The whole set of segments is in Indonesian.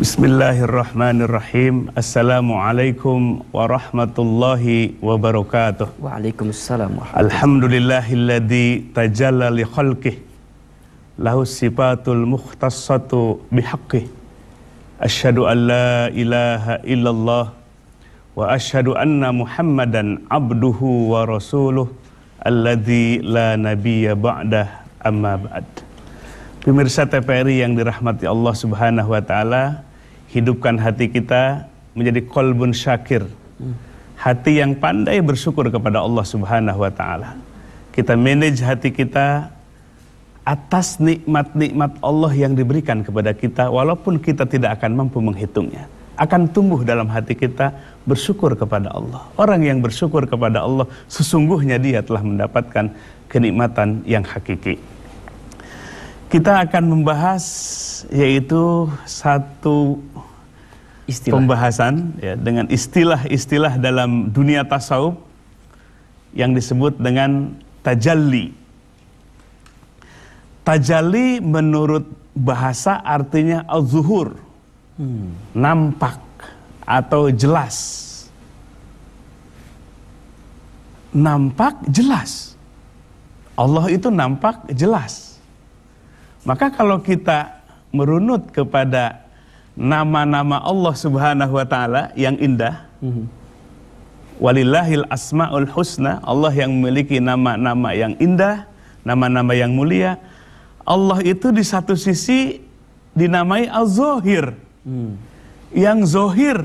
Bismillahirrahmanirrahim. Assalamualaikum warahmatullahi wabarakatuh. Waalaikumsalam. Alhamdulillahilladzi tajalla li khalqih lahu sifatul mukhtassatu bihaqqih. Asyhadu an la ilaha illallah wa asyhadu anna Muhammadan abduhu wa rasuluh alladzi la nabiyya ba'dah amma ba'd. Pemirsa TPRI yang dirahmati Allah Subhanahu wa taala, hidupkan hati kita menjadi kolbun syakir hati yang pandai bersyukur kepada Allah Subhanahu wa taala kita manage hati kita atas nikmat-nikmat Allah yang diberikan kepada kita walaupun kita tidak akan mampu menghitungnya akan tumbuh dalam hati kita bersyukur kepada Allah. Orang yang bersyukur kepada Allah sesungguhnya dia telah mendapatkan kenikmatan yang hakiki. Kita akan membahas yaitu satu istilah. pembahasan ya, dengan istilah-istilah dalam dunia tasawuf yang disebut dengan tajalli. Tajalli menurut bahasa artinya al-zuhur, hmm. nampak atau jelas. Nampak jelas. Allah itu nampak jelas. Maka kalau kita merunut kepada nama-nama Allah Subhanahu wa taala yang indah. Mm Walillahil asmaul husna, Allah yang memiliki nama-nama yang indah, nama-nama yang mulia. Allah itu di satu sisi dinamai al zohir Mm. Yang zohir,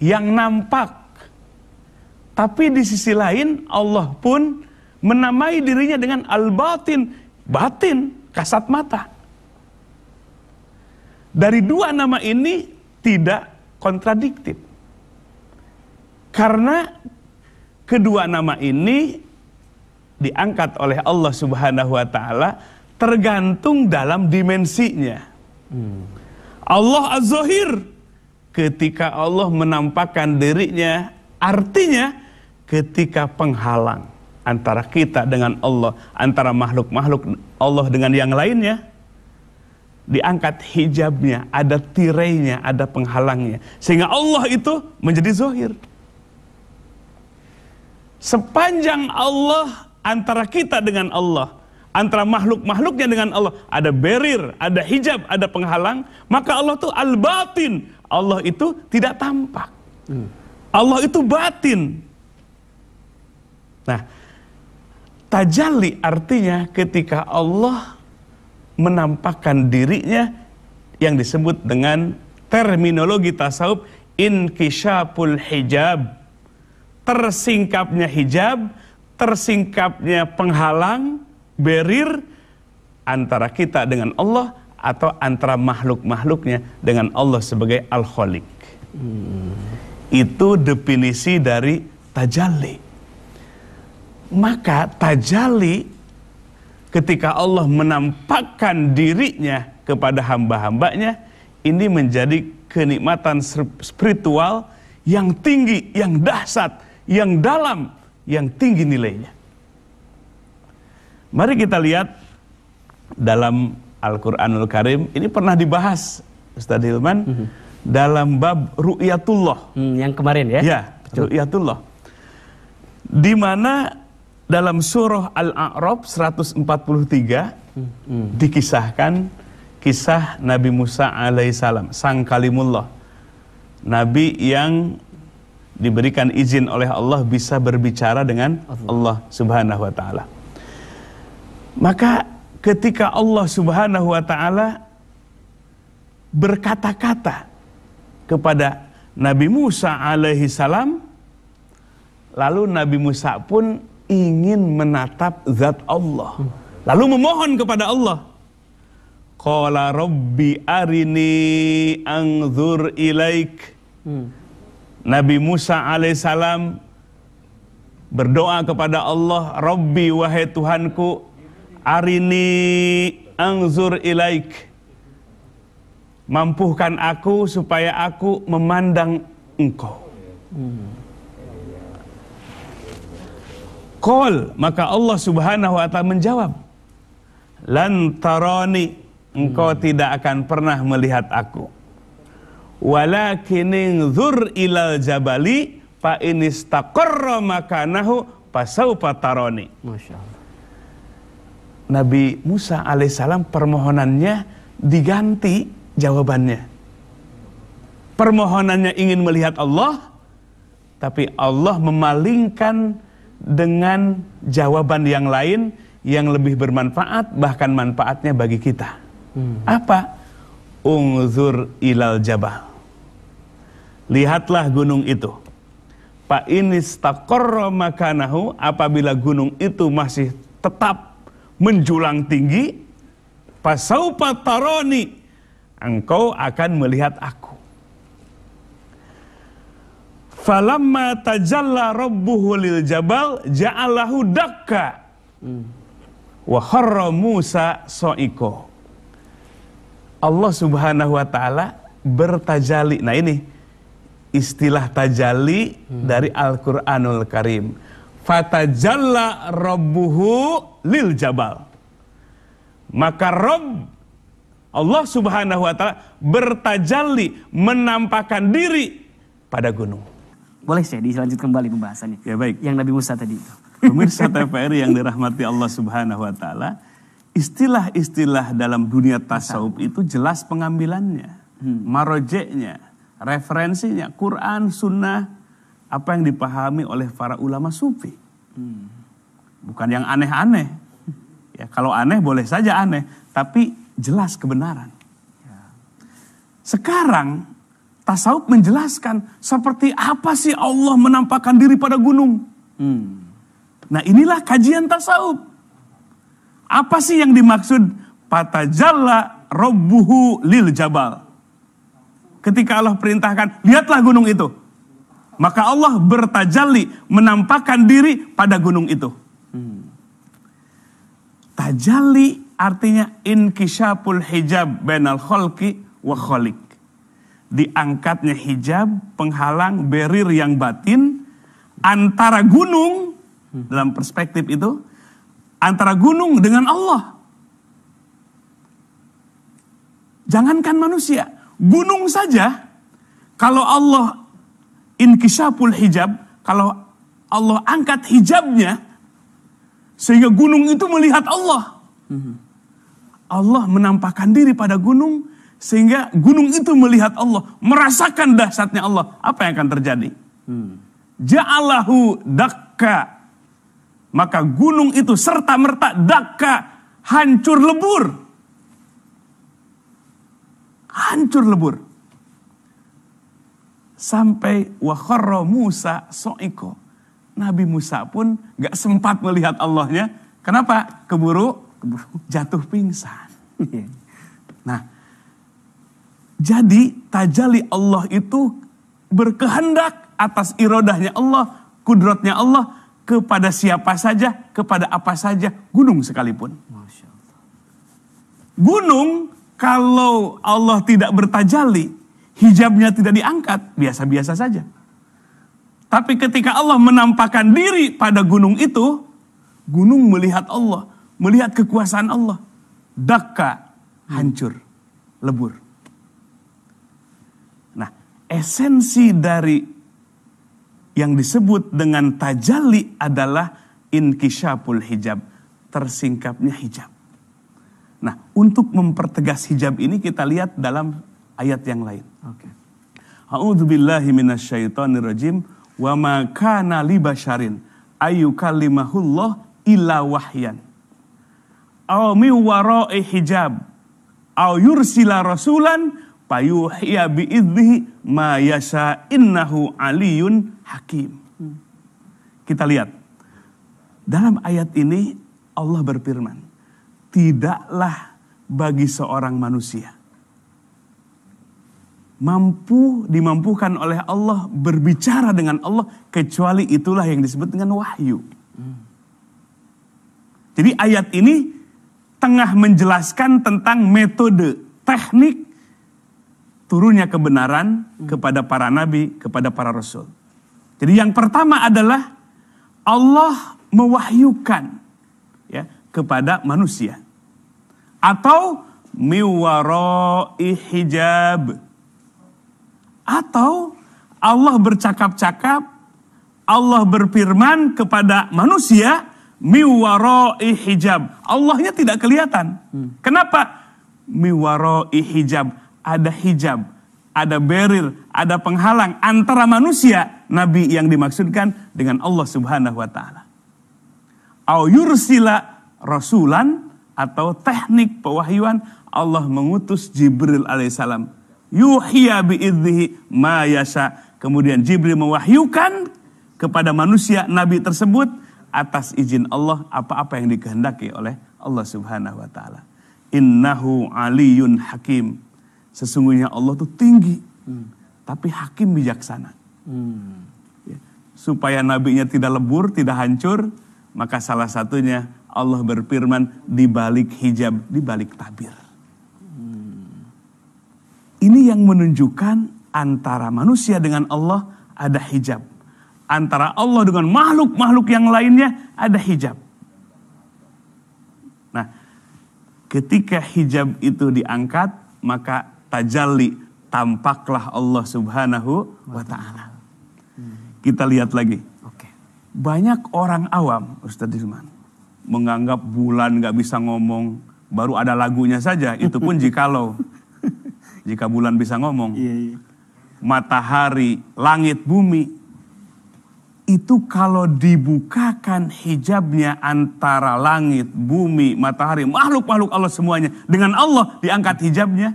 yang nampak. Tapi di sisi lain Allah pun menamai dirinya dengan al-batin, batin, kasat mata. Dari dua nama ini tidak kontradiktif. Karena kedua nama ini diangkat oleh Allah Subhanahu wa taala tergantung dalam dimensinya. Allah Az-Zahir ketika Allah menampakkan dirinya artinya ketika penghalang antara kita dengan Allah, antara makhluk-makhluk Allah dengan yang lainnya diangkat hijabnya, ada tirainya, ada penghalangnya. Sehingga Allah itu menjadi zohir. Sepanjang Allah antara kita dengan Allah, antara makhluk-makhluknya dengan Allah, ada berir, ada hijab, ada penghalang, maka Allah itu al-batin. Allah itu tidak tampak. Hmm. Allah itu batin. Nah, tajalli artinya ketika Allah menampakkan dirinya yang disebut dengan terminologi tasawuf inkisyapul hijab tersingkapnya hijab tersingkapnya penghalang berir antara kita dengan Allah atau antara makhluk-makhluknya dengan Allah sebagai al kholik hmm. itu definisi dari tajalli maka tajalli ketika Allah menampakkan dirinya kepada hamba-hambanya, ini menjadi kenikmatan spiritual yang tinggi, yang dahsyat, yang dalam, yang tinggi nilainya. Mari kita lihat dalam Al-Quranul Karim, ini pernah dibahas Ustaz Hilman, mm -hmm. dalam bab Ru'yatullah. Hmm, yang kemarin ya? Ya, Ru'yatullah. Di mana dalam surah Al-A'raf 143 dikisahkan kisah Nabi Musa alaihissalam, sang kalimullah. Nabi yang diberikan izin oleh Allah bisa berbicara dengan Allah Subhanahu wa taala. Maka ketika Allah Subhanahu wa taala berkata-kata kepada Nabi Musa alaihissalam, lalu Nabi Musa pun ingin menatap zat Allah. Lalu memohon kepada Allah. Qala rabbi arini angzur ilaik. Nabi Musa alaihissalam berdoa kepada Allah, Rabbi wahai Tuhanku, arini angzur ilaik. mampukan aku supaya aku memandang engkau. Qol, maka Allah Subhanahu wa taala menjawab, "Lan tarani, engkau hmm. tidak akan pernah melihat aku. Walakin zur ilal jabali fa inistaqarra makanahu fasaufa tarani." pataroni. Nabi Musa alaihissalam permohonannya diganti jawabannya. Permohonannya ingin melihat Allah, tapi Allah memalingkan dengan jawaban yang lain yang lebih bermanfaat bahkan manfaatnya bagi kita. Hmm. Apa? Ungzur ilal jabal. Lihatlah gunung itu. Pak ini makanahu apabila gunung itu masih tetap menjulang tinggi, pasau pataroni engkau akan melihat aku. Falamma tajalla rabbuhu lil jabal ja'alahu dakka. Wa kharra Musa so'iko. Allah subhanahu wa ta'ala bertajali. Nah ini istilah tajali hmm. dari Al-Quranul Karim. Fatajalla rabbuhu lil jabal. Maka Rabb Allah subhanahu wa ta'ala bertajali menampakkan diri pada gunung. Boleh saya dilanjut kembali pembahasannya. Ya baik. Yang Nabi Musa tadi itu. Pemirsa TVRI yang dirahmati Allah Subhanahu wa taala, istilah-istilah dalam dunia tasawuf itu jelas pengambilannya, hmm. marojeknya, referensinya Quran, sunnah, apa yang dipahami oleh para ulama sufi. Hmm. Bukan yang aneh-aneh. Ya, kalau aneh boleh saja aneh, tapi jelas kebenaran. Ya. Sekarang Tasawuf menjelaskan seperti apa sih Allah menampakkan diri pada gunung. Hmm. Nah inilah kajian tasawuf. Apa sih yang dimaksud patajalla robbuhu lil jabal? Ketika Allah perintahkan, lihatlah gunung itu. Maka Allah bertajalli, menampakkan diri pada gunung itu. Hmm. Tajalli artinya inkishapul hijab benal kholki wa kholik diangkatnya hijab, penghalang, berir yang batin antara gunung dalam perspektif itu antara gunung dengan Allah. Jangankan manusia, gunung saja kalau Allah inkisapul hijab, kalau Allah angkat hijabnya sehingga gunung itu melihat Allah. Mhm. Allah menampakkan diri pada gunung sehingga gunung itu melihat Allah, merasakan dahsyatnya Allah. Apa yang akan terjadi? Hmm. Ja'alahu dakka. Maka gunung itu serta-merta dakka, hancur lebur. Hancur lebur. Sampai wakharra Musa so'iko. Nabi Musa pun gak sempat melihat Allahnya. Kenapa? Keburu, keburu jatuh pingsan. Iya. nah, jadi tajali Allah itu berkehendak atas irodahnya Allah, kudrotnya Allah kepada siapa saja, kepada apa saja, gunung sekalipun. Gunung kalau Allah tidak bertajali, hijabnya tidak diangkat, biasa-biasa saja. Tapi ketika Allah menampakkan diri pada gunung itu, gunung melihat Allah, melihat kekuasaan Allah. Daka hancur, lebur esensi dari yang disebut dengan tajalli adalah inkisyaful hijab, tersingkapnya hijab. Nah, untuk mempertegas hijab ini kita lihat dalam ayat yang lain. Oke. Okay. A'udzubillahi minasyaitonirrajim wa ma kana li ayyukallimahullah wahyan. Aw mi wara'i hijab aw yursila rasulan Payuhiya biidznihi ma yasha innahu aliyun hakim. Kita lihat. Dalam ayat ini Allah berfirman, tidaklah bagi seorang manusia mampu dimampukan oleh Allah berbicara dengan Allah kecuali itulah yang disebut dengan wahyu. Jadi ayat ini tengah menjelaskan tentang metode, teknik turunnya kebenaran hmm. kepada para nabi, kepada para rasul. Jadi yang pertama adalah Allah mewahyukan ya kepada manusia atau miwaroi hijab atau Allah bercakap-cakap Allah berfirman kepada manusia miwaroi hijab Allahnya tidak kelihatan hmm. kenapa miwaroi hijab ada hijab, ada barrier, ada penghalang antara manusia nabi yang dimaksudkan dengan Allah Subhanahu wa taala. Au yursila rasulan atau teknik pewahyuan Allah mengutus Jibril alaihissalam. Yuhia biidhihi ma yasha. Kemudian Jibril mewahyukan kepada manusia nabi tersebut atas izin Allah apa-apa yang dikehendaki oleh Allah Subhanahu wa taala. Innahu Aliyun Hakim Sesungguhnya Allah tuh tinggi, hmm. tapi hakim bijaksana. Hmm. Ya. Supaya nabinya tidak lebur, tidak hancur, maka salah satunya Allah berfirman di balik hijab, di balik tabir. Hmm. Ini yang menunjukkan antara manusia dengan Allah ada hijab. Antara Allah dengan makhluk-makhluk yang lainnya ada hijab. Nah, ketika hijab itu diangkat, maka tajalli tampaklah Allah Subhanahu wa taala. Kita lihat lagi. Oke. Banyak orang awam Ustaz Dirman menganggap bulan nggak bisa ngomong, baru ada lagunya saja itu pun jikalau jika bulan bisa ngomong. Iya, iya. Matahari, langit, bumi itu kalau dibukakan hijabnya antara langit, bumi, matahari, makhluk-makhluk Allah semuanya dengan Allah diangkat hijabnya,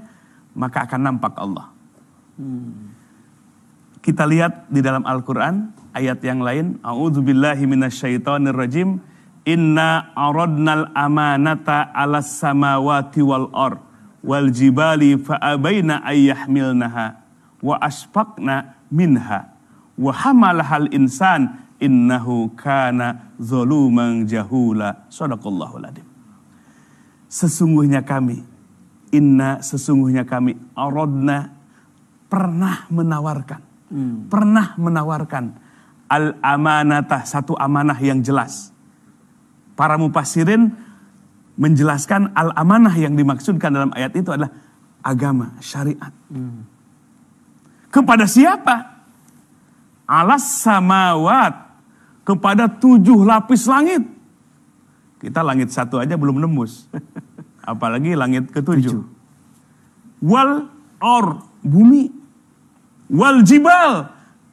maka akan nampak Allah. Hmm. Kita lihat di dalam Al-Quran, ayat yang lain, A'udzubillahi rajim, Inna aradnal amanata ala samawati wal ar wal jibali fa'abaina ayyahmilnaha wa asfakna minha wa hamalahal insan innahu kana zaluman jahula. Sadaqallahul adim. Sesungguhnya kami Inna sesungguhnya kami arodna pernah menawarkan. Hmm. Pernah menawarkan al amanatah satu amanah yang jelas. Para mupasirin menjelaskan al amanah yang dimaksudkan dalam ayat itu adalah agama, syariat. Hmm. Kepada siapa? Alas samawat. Kepada tujuh lapis langit. Kita langit satu aja belum nembus. apalagi langit ketujuh. Wal or bumi, wal jibal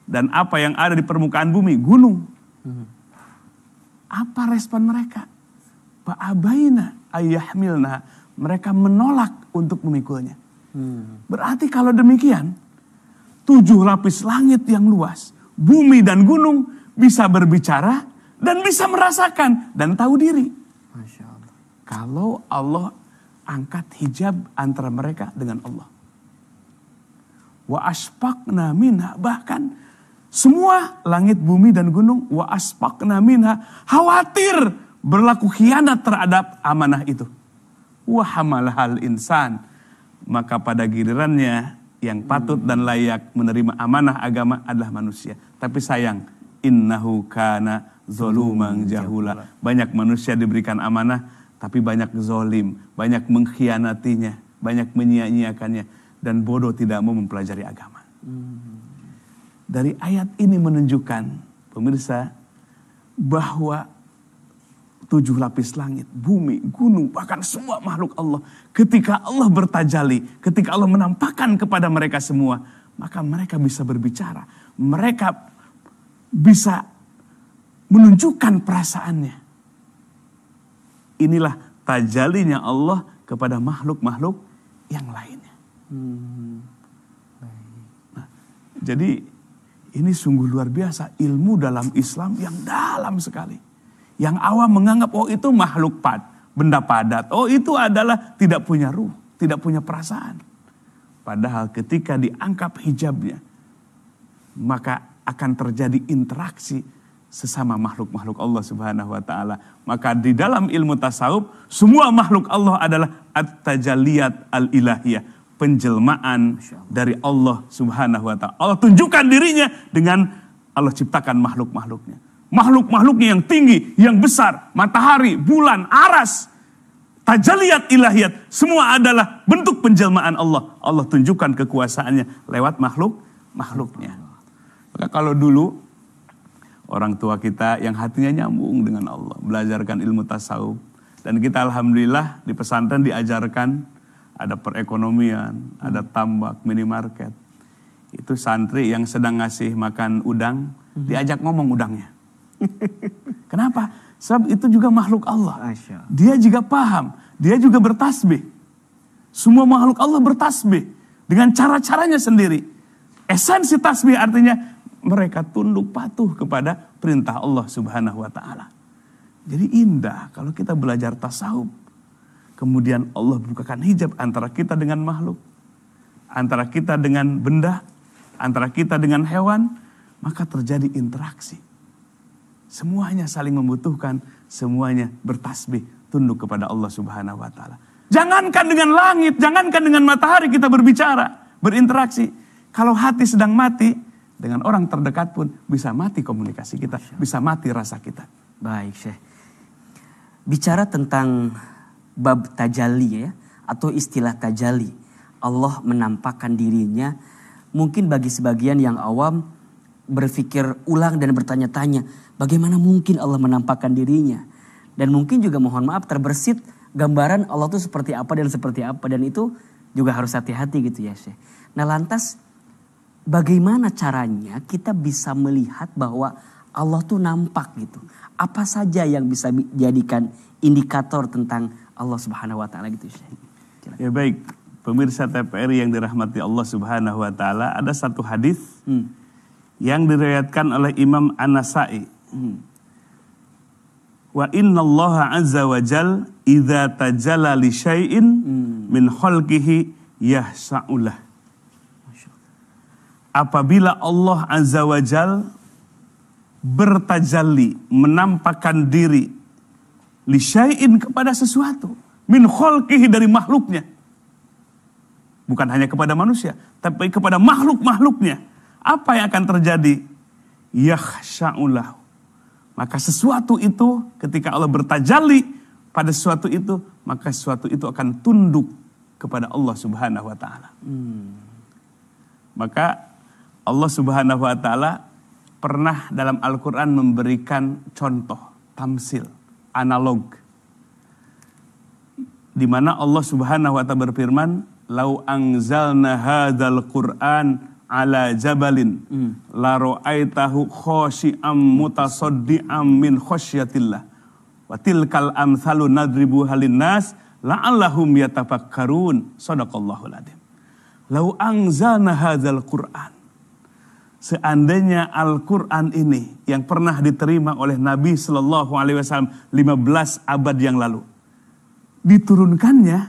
dan apa yang ada di permukaan bumi, gunung. Hmm. Apa respon mereka? Ba'abaina ayyahmilna. Mereka menolak untuk memikulnya. Hmm. Berarti kalau demikian, tujuh lapis langit yang luas, bumi dan gunung bisa berbicara dan bisa merasakan dan tahu diri. Masya Allah. Kalau Allah angkat hijab antara mereka dengan Allah. Wa asfaqna minha bahkan semua langit bumi dan gunung wa asfaqna minha khawatir berlaku khianat terhadap amanah itu. Wa hamal hal insan maka pada gilirannya yang patut dan layak menerima amanah agama adalah manusia. Tapi sayang, innahu kana zolumang jahula. Banyak manusia diberikan amanah, tapi banyak zolim, banyak mengkhianatinya, banyak menyia-nyiakannya, dan bodoh tidak mau mempelajari agama. Dari ayat ini menunjukkan, pemirsa, bahwa tujuh lapis langit, bumi, gunung, bahkan semua makhluk Allah. Ketika Allah bertajali, ketika Allah menampakkan kepada mereka semua, maka mereka bisa berbicara. Mereka bisa menunjukkan perasaannya Inilah tajalinya Allah kepada makhluk-makhluk yang lainnya. Hmm. Nah, jadi ini sungguh luar biasa ilmu dalam Islam yang dalam sekali. Yang awam menganggap oh itu makhluk pad, benda padat. Oh itu adalah tidak punya ruh, tidak punya perasaan. Padahal ketika diangkat hijabnya, maka akan terjadi interaksi sesama makhluk-makhluk Allah Subhanahu wa taala. Maka di dalam ilmu tasawuf semua makhluk Allah adalah at-tajalliyat al-ilahiyah, penjelmaan dari Allah Subhanahu wa taala. Allah tunjukkan dirinya dengan Allah ciptakan makhluk-makhluknya. Makhluk-makhluknya yang tinggi, yang besar, matahari, bulan, aras, tajaliat ilahiyat semua adalah bentuk penjelmaan Allah. Allah tunjukkan kekuasaannya lewat makhluk makhluknya. Maka kalau dulu orang tua kita yang hatinya nyambung dengan Allah. Belajarkan ilmu tasawuf. Dan kita alhamdulillah di pesantren diajarkan ada perekonomian, ada tambak, minimarket. Itu santri yang sedang ngasih makan udang, mhm. diajak ngomong udangnya. Kenapa? Sebab itu juga makhluk Allah. Dia juga paham, dia juga bertasbih. Semua makhluk Allah bertasbih dengan cara-caranya sendiri. Esensi tasbih artinya mereka tunduk patuh kepada perintah Allah Subhanahu wa taala. Jadi indah kalau kita belajar tasawuf. Kemudian Allah bukakan hijab antara kita dengan makhluk, antara kita dengan benda, antara kita dengan hewan, maka terjadi interaksi. Semuanya saling membutuhkan, semuanya bertasbih, tunduk kepada Allah Subhanahu wa taala. Jangankan dengan langit, jangankan dengan matahari kita berbicara, berinteraksi. Kalau hati sedang mati, dengan orang terdekat pun bisa mati komunikasi kita, bisa mati rasa kita. Baik, Syekh. Bicara tentang bab tajali ya atau istilah tajali. Allah menampakkan dirinya. Mungkin bagi sebagian yang awam berpikir ulang dan bertanya-tanya, bagaimana mungkin Allah menampakkan dirinya? Dan mungkin juga mohon maaf terbersit gambaran Allah itu seperti apa dan seperti apa dan itu juga harus hati-hati gitu ya Syekh. Nah lantas bagaimana caranya kita bisa melihat bahwa Allah tuh nampak gitu. Apa saja yang bisa dijadikan indikator tentang Allah Subhanahu wa taala gitu Ya baik, pemirsa TPR yang dirahmati Allah Subhanahu wa taala, ada satu hadis hmm. yang diriwayatkan oleh Imam An-Nasa'i. Hmm. Wa inna Allah azza wa jal idza hmm. min khalqihi yahsa'ulah apabila Allah Azza wa Jal bertajalli, menampakkan diri lisyai'in kepada sesuatu. Min kholkihi dari makhluknya. Bukan hanya kepada manusia, tapi kepada makhluk-makhluknya. Apa yang akan terjadi? Yakhsha'ulahu. Maka sesuatu itu ketika Allah bertajalli pada sesuatu itu, maka sesuatu itu akan tunduk kepada Allah Subhanahu wa taala. Hmm. Maka Allah Subhanahu wa taala pernah dalam Al-Qur'an memberikan contoh tamsil, analog. Di mana Allah Subhanahu wa taala berfirman, "Lau anzalna hadzal Qur'an ala jabalin hmm. la ra'aitahu khashi'am mutasaddi'am min khasyatillah." Wa tilkal amsalu nadribu halinnas la'allahum yatafakkarun. Sadaqallahul adzim. Lau anzalna hadzal Qur'an Seandainya Al-Quran ini yang pernah diterima oleh Nabi Shallallahu Alaihi Wasallam 15 abad yang lalu, diturunkannya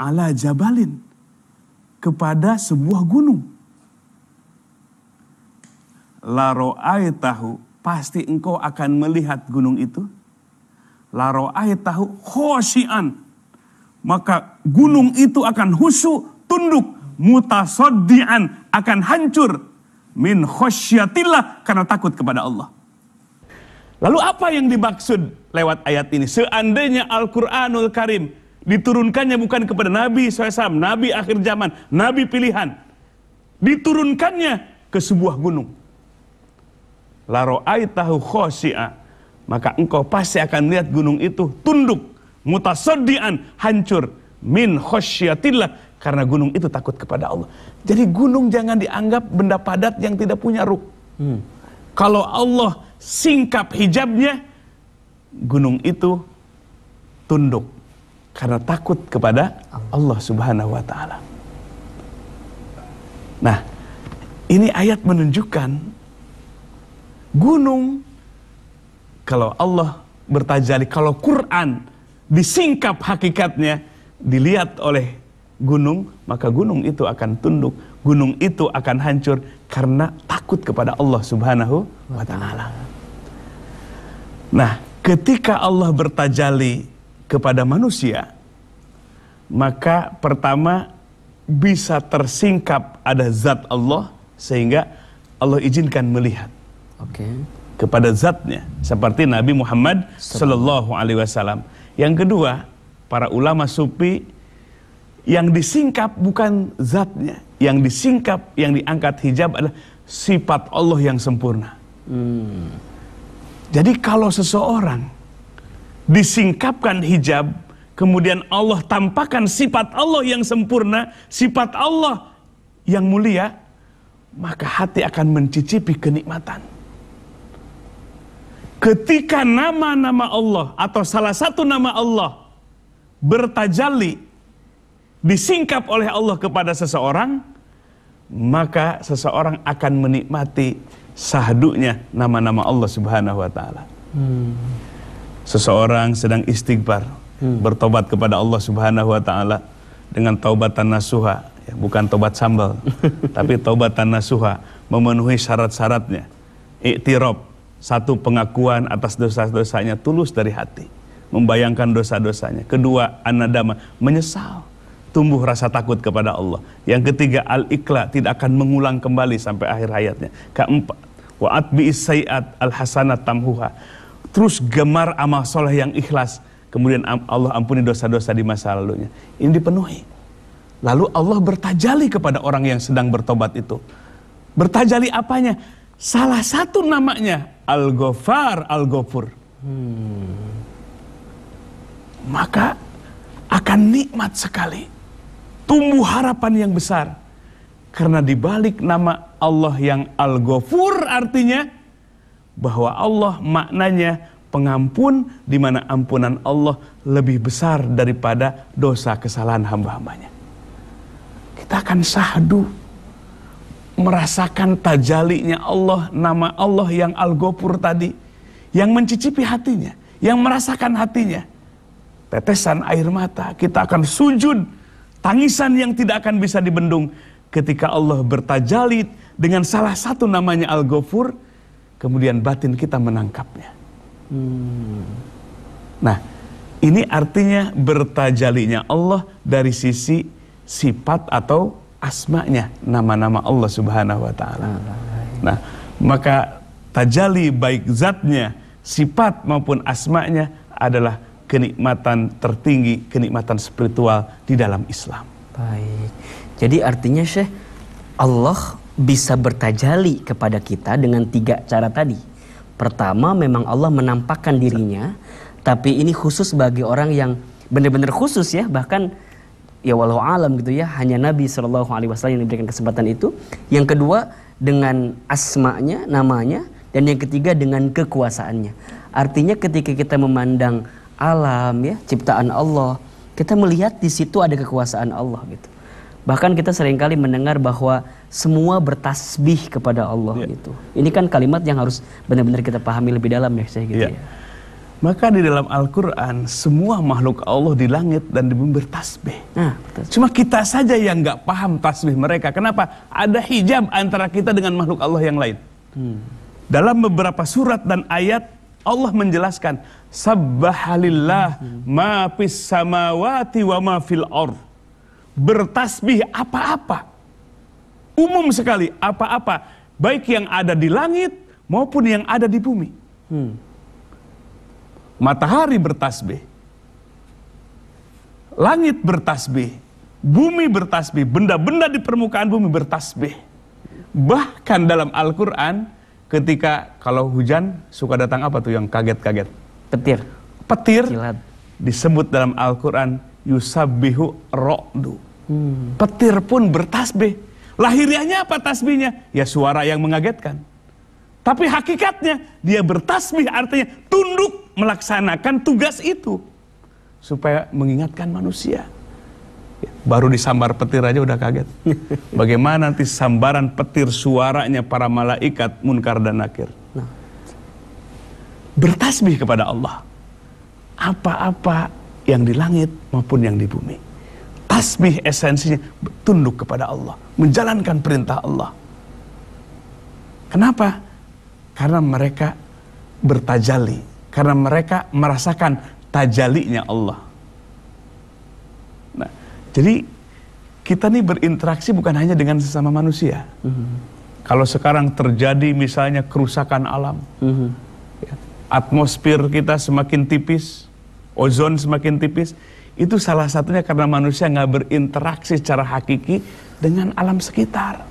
ala jabalin kepada sebuah gunung. Laro'ai tahu, pasti engkau akan melihat gunung itu. Laro'ai tahu, khosian Maka gunung itu akan husu, tunduk, mutasoddian, akan hancur min khosyatillah karena takut kepada Allah. Lalu apa yang dimaksud lewat ayat ini? Seandainya Al-Quranul Karim diturunkannya bukan kepada Nabi SAW, Nabi akhir zaman, Nabi pilihan. Diturunkannya ke sebuah gunung. Laro tahu khosyi'ah. Maka engkau pasti akan lihat gunung itu tunduk, mutasodian, hancur. Min khosyatillah, karena gunung itu takut kepada Allah. Jadi gunung jangan dianggap benda padat yang tidak punya ruh. Hmm. Kalau Allah singkap hijabnya, gunung itu tunduk karena takut kepada Allah Subhanahu wa taala. Nah, ini ayat menunjukkan gunung kalau Allah bertajali, kalau Quran disingkap hakikatnya dilihat oleh gunung, maka gunung itu akan tunduk, gunung itu akan hancur karena takut kepada Allah Subhanahu wa taala. Nah, ketika Allah bertajali kepada manusia, maka pertama bisa tersingkap ada zat Allah sehingga Allah izinkan melihat. Oke. Okay. Kepada zatnya seperti Nabi Muhammad Sallallahu Alaihi Wasallam. Yang kedua, para ulama sufi yang disingkap bukan zatnya, yang disingkap, yang diangkat hijab adalah sifat Allah yang sempurna. Hmm. Jadi kalau seseorang disingkapkan hijab, kemudian Allah tampakkan sifat Allah yang sempurna, sifat Allah yang mulia, maka hati akan mencicipi kenikmatan. Ketika nama-nama Allah atau salah satu nama Allah bertajali disingkap oleh Allah kepada seseorang, maka seseorang akan menikmati sahdunya nama-nama Allah Subhanahu wa taala. Hmm. Seseorang sedang istighfar, hmm. bertobat kepada Allah Subhanahu wa taala dengan taubatan nasuha, ya, bukan tobat sambal, tapi taubatan nasuha, memenuhi syarat-syaratnya. Iktirab, satu pengakuan atas dosa-dosanya tulus dari hati, membayangkan dosa-dosanya. Kedua, anadama, menyesal tumbuh rasa takut kepada Allah. Yang ketiga al-ikhla tidak akan mengulang kembali sampai akhir hayatnya. Keempat wa bi al-hasanat tamhuha. Terus gemar amal soleh yang ikhlas. Kemudian Allah ampuni dosa-dosa di masa lalunya. Ini dipenuhi. Lalu Allah bertajali kepada orang yang sedang bertobat itu. Bertajali apanya? Salah satu namanya Al-Ghafar Al-Ghafur. Hmm. Maka akan nikmat sekali tumbuh harapan yang besar. Karena dibalik nama Allah yang Al-Ghafur artinya bahwa Allah maknanya pengampun di mana ampunan Allah lebih besar daripada dosa kesalahan hamba-hambanya. Kita akan sahdu merasakan tajalinya Allah, nama Allah yang Al-Ghafur tadi yang mencicipi hatinya, yang merasakan hatinya. Tetesan air mata, kita akan sujud Tangisan yang tidak akan bisa dibendung ketika Allah bertajali dengan salah satu namanya Al-Ghafur, kemudian batin kita menangkapnya. Hmm. Nah, ini artinya bertajalinya Allah dari sisi sifat atau asmanya, nama-nama Allah Subhanahu wa taala. Nah, maka tajali baik zatnya, sifat maupun asmanya adalah kenikmatan tertinggi, kenikmatan spiritual di dalam Islam. Baik. Jadi artinya Syekh Allah bisa bertajali kepada kita dengan tiga cara tadi. Pertama memang Allah menampakkan dirinya, tapi ini khusus bagi orang yang benar-benar khusus ya, bahkan ya walau alam gitu ya, hanya Nabi Shallallahu alaihi wasallam yang diberikan kesempatan itu. Yang kedua dengan asmanya, namanya, dan yang ketiga dengan kekuasaannya. Artinya ketika kita memandang alam ya, ciptaan Allah, kita melihat di situ ada kekuasaan Allah gitu. Bahkan kita seringkali mendengar bahwa semua bertasbih kepada Allah yeah. gitu. Ini kan kalimat yang harus benar-benar kita pahami lebih dalam ya saya gitu yeah. ya. Maka di dalam Al-Quran semua makhluk Allah di langit dan di bumi bertasbih. Nah, Cuma kita saja yang nggak paham tasbih mereka. Kenapa? Ada hijab antara kita dengan makhluk Allah yang lain. Hmm. Dalam beberapa surat dan ayat Allah menjelaskan sabbahalillah ma fis samawati wa ma fil ar. Bertasbih apa-apa. Umum sekali apa-apa, baik yang ada di langit maupun yang ada di bumi. Hmm. Matahari bertasbih. Langit bertasbih, bumi bertasbih, benda-benda di permukaan bumi bertasbih. Bahkan dalam Al-Qur'an ketika kalau hujan suka datang apa tuh yang kaget-kaget? Petir. Petir Kilat. disebut dalam Al-Quran yusabbihu ro'du. Hmm. Petir pun bertasbih. lahirnya apa tasbihnya? Ya suara yang mengagetkan. Tapi hakikatnya dia bertasbih artinya tunduk melaksanakan tugas itu. Supaya mengingatkan manusia. Baru disambar petir aja udah kaget. Bagaimana nanti sambaran petir suaranya para malaikat munkar dan nakir. Nah. Bertasbih kepada Allah. Apa-apa yang di langit maupun yang di bumi. Tasbih esensinya tunduk kepada Allah. Menjalankan perintah Allah. Kenapa? Karena mereka bertajali. Karena mereka merasakan tajalinya Allah. Jadi kita nih berinteraksi bukan hanya dengan sesama manusia. Mm -hmm. Kalau sekarang terjadi misalnya kerusakan alam, mm -hmm. atmosfer kita semakin tipis, ozon semakin tipis, itu salah satunya karena manusia nggak berinteraksi secara hakiki dengan alam sekitar.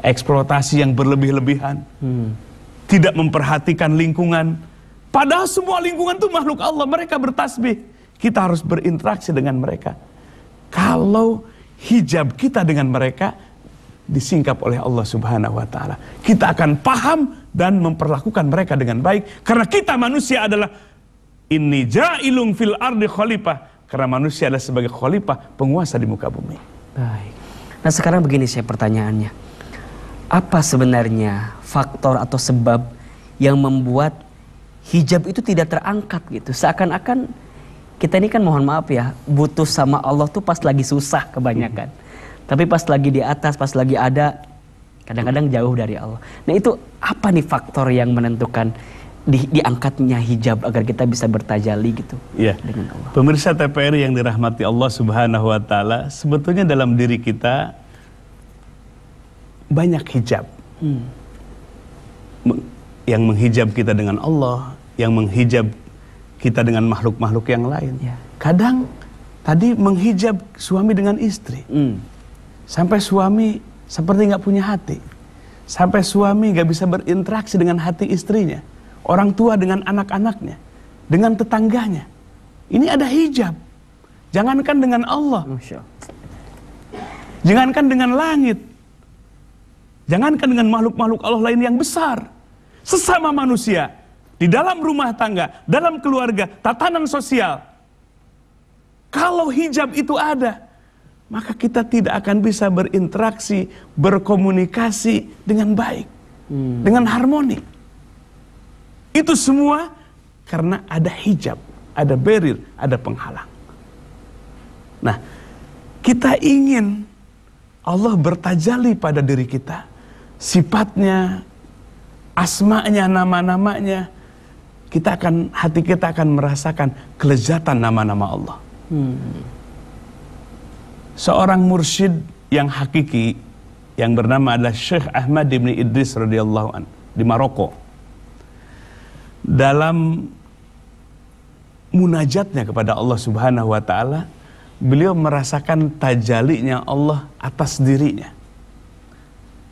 Eksploitasi yang berlebih-lebihan, mm. tidak memperhatikan lingkungan. Padahal semua lingkungan itu makhluk Allah, mereka bertasbih. Kita harus berinteraksi dengan mereka kalau hijab kita dengan mereka disingkap oleh Allah Subhanahu wa taala. Kita akan paham dan memperlakukan mereka dengan baik karena kita manusia adalah ini ja'ilung fil ardi khalifah karena manusia adalah sebagai khalifah penguasa di muka bumi. Baik. Nah, sekarang begini saya pertanyaannya. Apa sebenarnya faktor atau sebab yang membuat hijab itu tidak terangkat gitu? Seakan-akan kita ini kan mohon maaf ya, butuh sama Allah tuh pas lagi susah kebanyakan. Hmm. Tapi pas lagi di atas, pas lagi ada, kadang-kadang jauh dari Allah. Nah itu apa nih faktor yang menentukan di, diangkatnya hijab agar kita bisa bertajali gitu yeah. dengan Allah. Pemirsa TPR yang dirahmati Allah Subhanahu wa taala, sebetulnya dalam diri kita banyak hijab. Hmm. Yang menghijab kita dengan Allah, yang menghijab kita dengan makhluk-makhluk yang lain. Ya. Kadang tadi menghijab suami dengan istri, hmm. sampai suami seperti nggak punya hati, sampai suami nggak bisa berinteraksi dengan hati istrinya, orang tua dengan anak-anaknya, dengan tetangganya. Ini ada hijab. Jangankan dengan Allah, jangankan dengan langit, jangankan dengan makhluk-makhluk Allah lain yang besar, sesama manusia di dalam rumah tangga, dalam keluarga, tatanan sosial. Kalau hijab itu ada, maka kita tidak akan bisa berinteraksi, berkomunikasi dengan baik, hmm. dengan harmoni. Itu semua karena ada hijab, ada barrier, ada penghalang. Nah, kita ingin Allah bertajali pada diri kita, sifatnya, asmanya, nama-namanya, kita akan hati kita akan merasakan kelezatan nama-nama Allah. Hmm. Seorang mursyid yang hakiki yang bernama adalah Syekh Ahmad bin Idris radhiyallahu an di Maroko. Dalam munajatnya kepada Allah Subhanahu wa taala, beliau merasakan tajalinya Allah atas dirinya.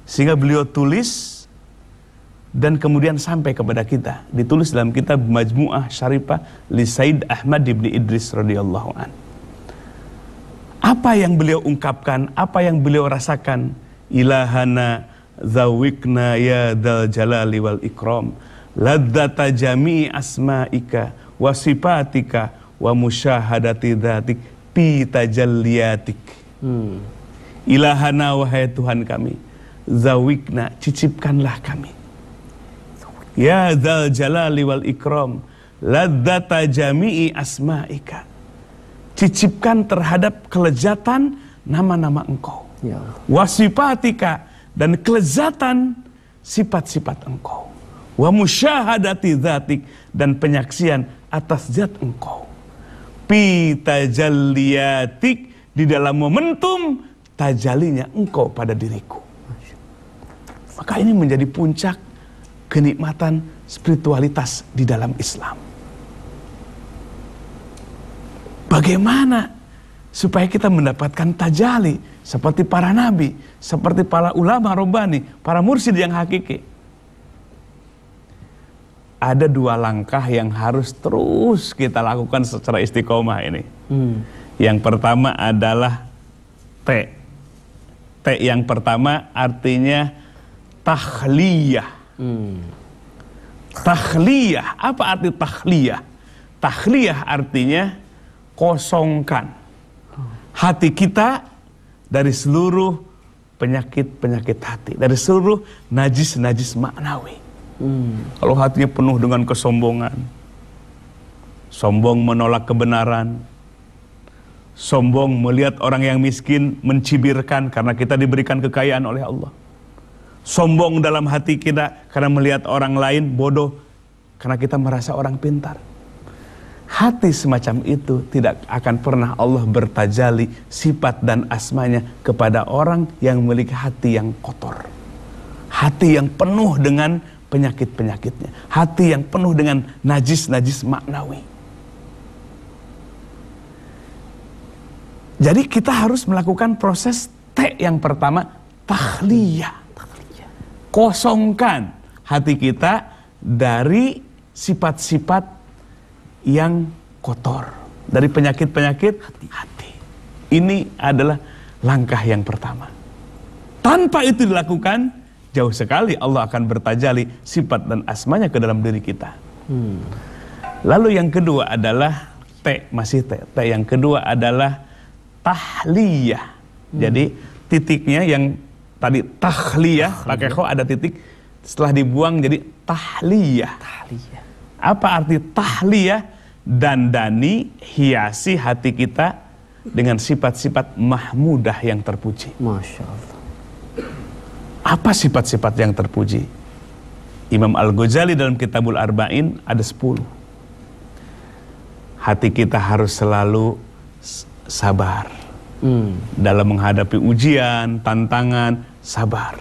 Sehingga beliau tulis dan kemudian sampai kepada kita ditulis dalam kitab Majmu'ah Syarifah li Said Ahmad bin Idris radhiyallahu an. Apa yang beliau ungkapkan, apa yang beliau rasakan, ilahana zawikna ya dal jalali wal ikram laddata jami asma'ika wa sifatika wa musyahadati dhatik bi tajalliyatik. Hmm. Ilahana wahai Tuhan kami, zawikna cicipkanlah kami Ya dal jalali wal ikram, Laddata jami'i asma'ika. Cicipkan terhadap kelezatan nama-nama engkau. Ya Wasifatika dan kelezatan sifat-sifat engkau. Wa musyahadati dhatik dan penyaksian atas zat engkau. Pi tajalliyatik di dalam momentum tajalinya engkau pada diriku. Maka ini menjadi puncak kenikmatan spiritualitas di dalam Islam. Bagaimana supaya kita mendapatkan tajali seperti para nabi, seperti para ulama robani, para mursid yang hakiki. Ada dua langkah yang harus terus kita lakukan secara istiqomah ini. Hmm. Yang pertama adalah T. T yang pertama artinya tahliyah Hmm. Takhliyah, apa arti takhliyah? Takhliyah artinya kosongkan hati kita dari seluruh penyakit-penyakit hati, dari seluruh najis-najis maknawi. Hmm. Kalau hatinya penuh dengan kesombongan, sombong menolak kebenaran, sombong melihat orang yang miskin mencibirkan karena kita diberikan kekayaan oleh Allah sombong dalam hati kita karena melihat orang lain bodoh karena kita merasa orang pintar. Hati semacam itu tidak akan pernah Allah bertajali sifat dan asmanya kepada orang yang memiliki hati yang kotor. Hati yang penuh dengan penyakit-penyakitnya. Hati yang penuh dengan najis-najis maknawi. Jadi kita harus melakukan proses T yang pertama, tahliyah kosongkan hati kita dari sifat-sifat yang kotor, dari penyakit-penyakit hati. hati Ini adalah langkah yang pertama. Tanpa itu dilakukan, jauh sekali Allah akan bertajali sifat dan asmanya ke dalam diri kita. Hmm. Lalu yang kedua adalah T, masih T. T yang kedua adalah tahliyah. Hmm. Jadi titiknya yang tadi tahliyah, tahliyah. pakai kho ada titik setelah dibuang jadi tahliyah. Tahliyah. Apa arti tahliyah? Dani hiasi hati kita dengan sifat-sifat mahmudah yang terpuji. Masya Allah. Apa sifat-sifat yang terpuji? Imam Al-Ghazali dalam Kitabul Arba'in ada 10. Hati kita harus selalu sabar hmm. dalam menghadapi ujian, tantangan, sabar.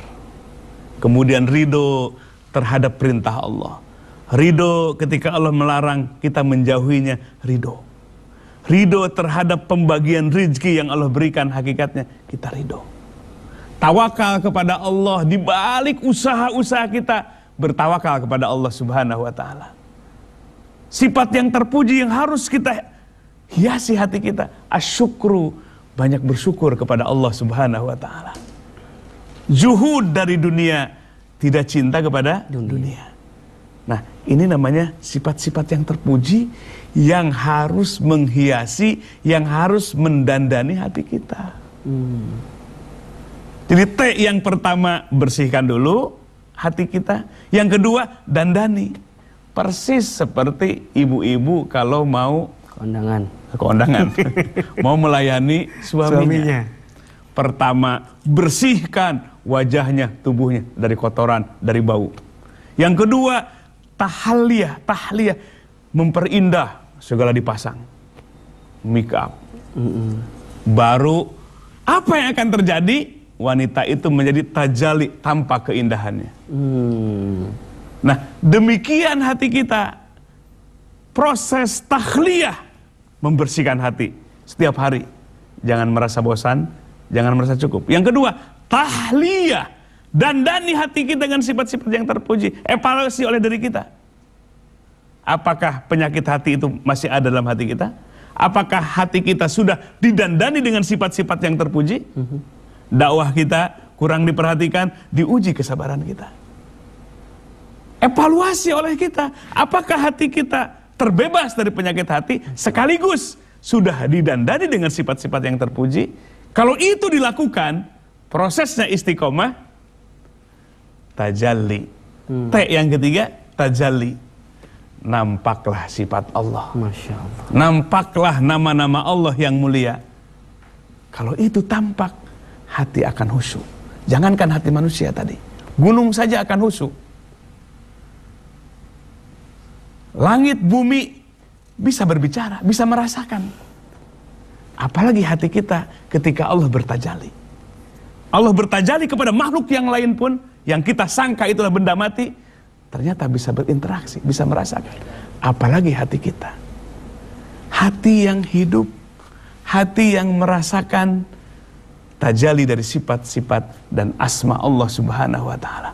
Kemudian ridho terhadap perintah Allah. Ridho ketika Allah melarang kita menjauhinya, ridho. Ridho terhadap pembagian rizki yang Allah berikan hakikatnya, kita ridho. Tawakal kepada Allah di balik usaha-usaha kita bertawakal kepada Allah Subhanahu wa taala. Sifat yang terpuji yang harus kita hiasi hati kita, asyukru banyak bersyukur kepada Allah Subhanahu wa taala. juhud dari dunia, tidak cinta kepada dunia. dunia. Nah, ini namanya sifat-sifat yang terpuji yang harus menghiasi, yang harus mendandani hati kita. Hmm. Jadi T yang pertama bersihkan dulu hati kita, yang kedua dandani. Persis seperti ibu-ibu kalau mau Kondangan. Kondangan. Mau melayani suaminya. suaminya. Pertama, bersihkan wajahnya, tubuhnya dari kotoran, dari bau. Yang kedua, tahliyah, tahliyah memperindah segala dipasang. Make up. Baru apa yang akan terjadi? Wanita itu menjadi tajali tanpa keindahannya. Hmm. Nah, demikian hati kita. Proses tahliyah membersihkan hati setiap hari. Jangan merasa bosan, jangan merasa cukup. Yang kedua, tahliyah. Dandani hati kita dengan sifat-sifat yang terpuji. Evaluasi oleh diri kita. Apakah penyakit hati itu masih ada dalam hati kita? Apakah hati kita sudah didandani dengan sifat-sifat yang terpuji? Dakwah kita kurang diperhatikan, diuji kesabaran kita. Evaluasi oleh kita, apakah hati kita terbebas dari penyakit hati sekaligus sudah didandani dengan sifat-sifat yang terpuji. Kalau itu dilakukan, prosesnya istiqomah tajalli. Hmm. T yang ketiga tajalli. Nampaklah sifat Allah. Masya Allah. Nampaklah nama-nama Allah yang mulia. Kalau itu tampak, hati akan husu. Jangankan hati manusia tadi, gunung saja akan husu. langit, bumi bisa berbicara, bisa merasakan. Apalagi hati kita ketika Allah bertajali. Allah bertajali kepada makhluk yang lain pun yang kita sangka itulah benda mati, ternyata bisa berinteraksi, bisa merasakan. Apalagi hati kita. Hati yang hidup, hati yang merasakan tajali dari sifat-sifat dan asma Allah Subhanahu wa taala.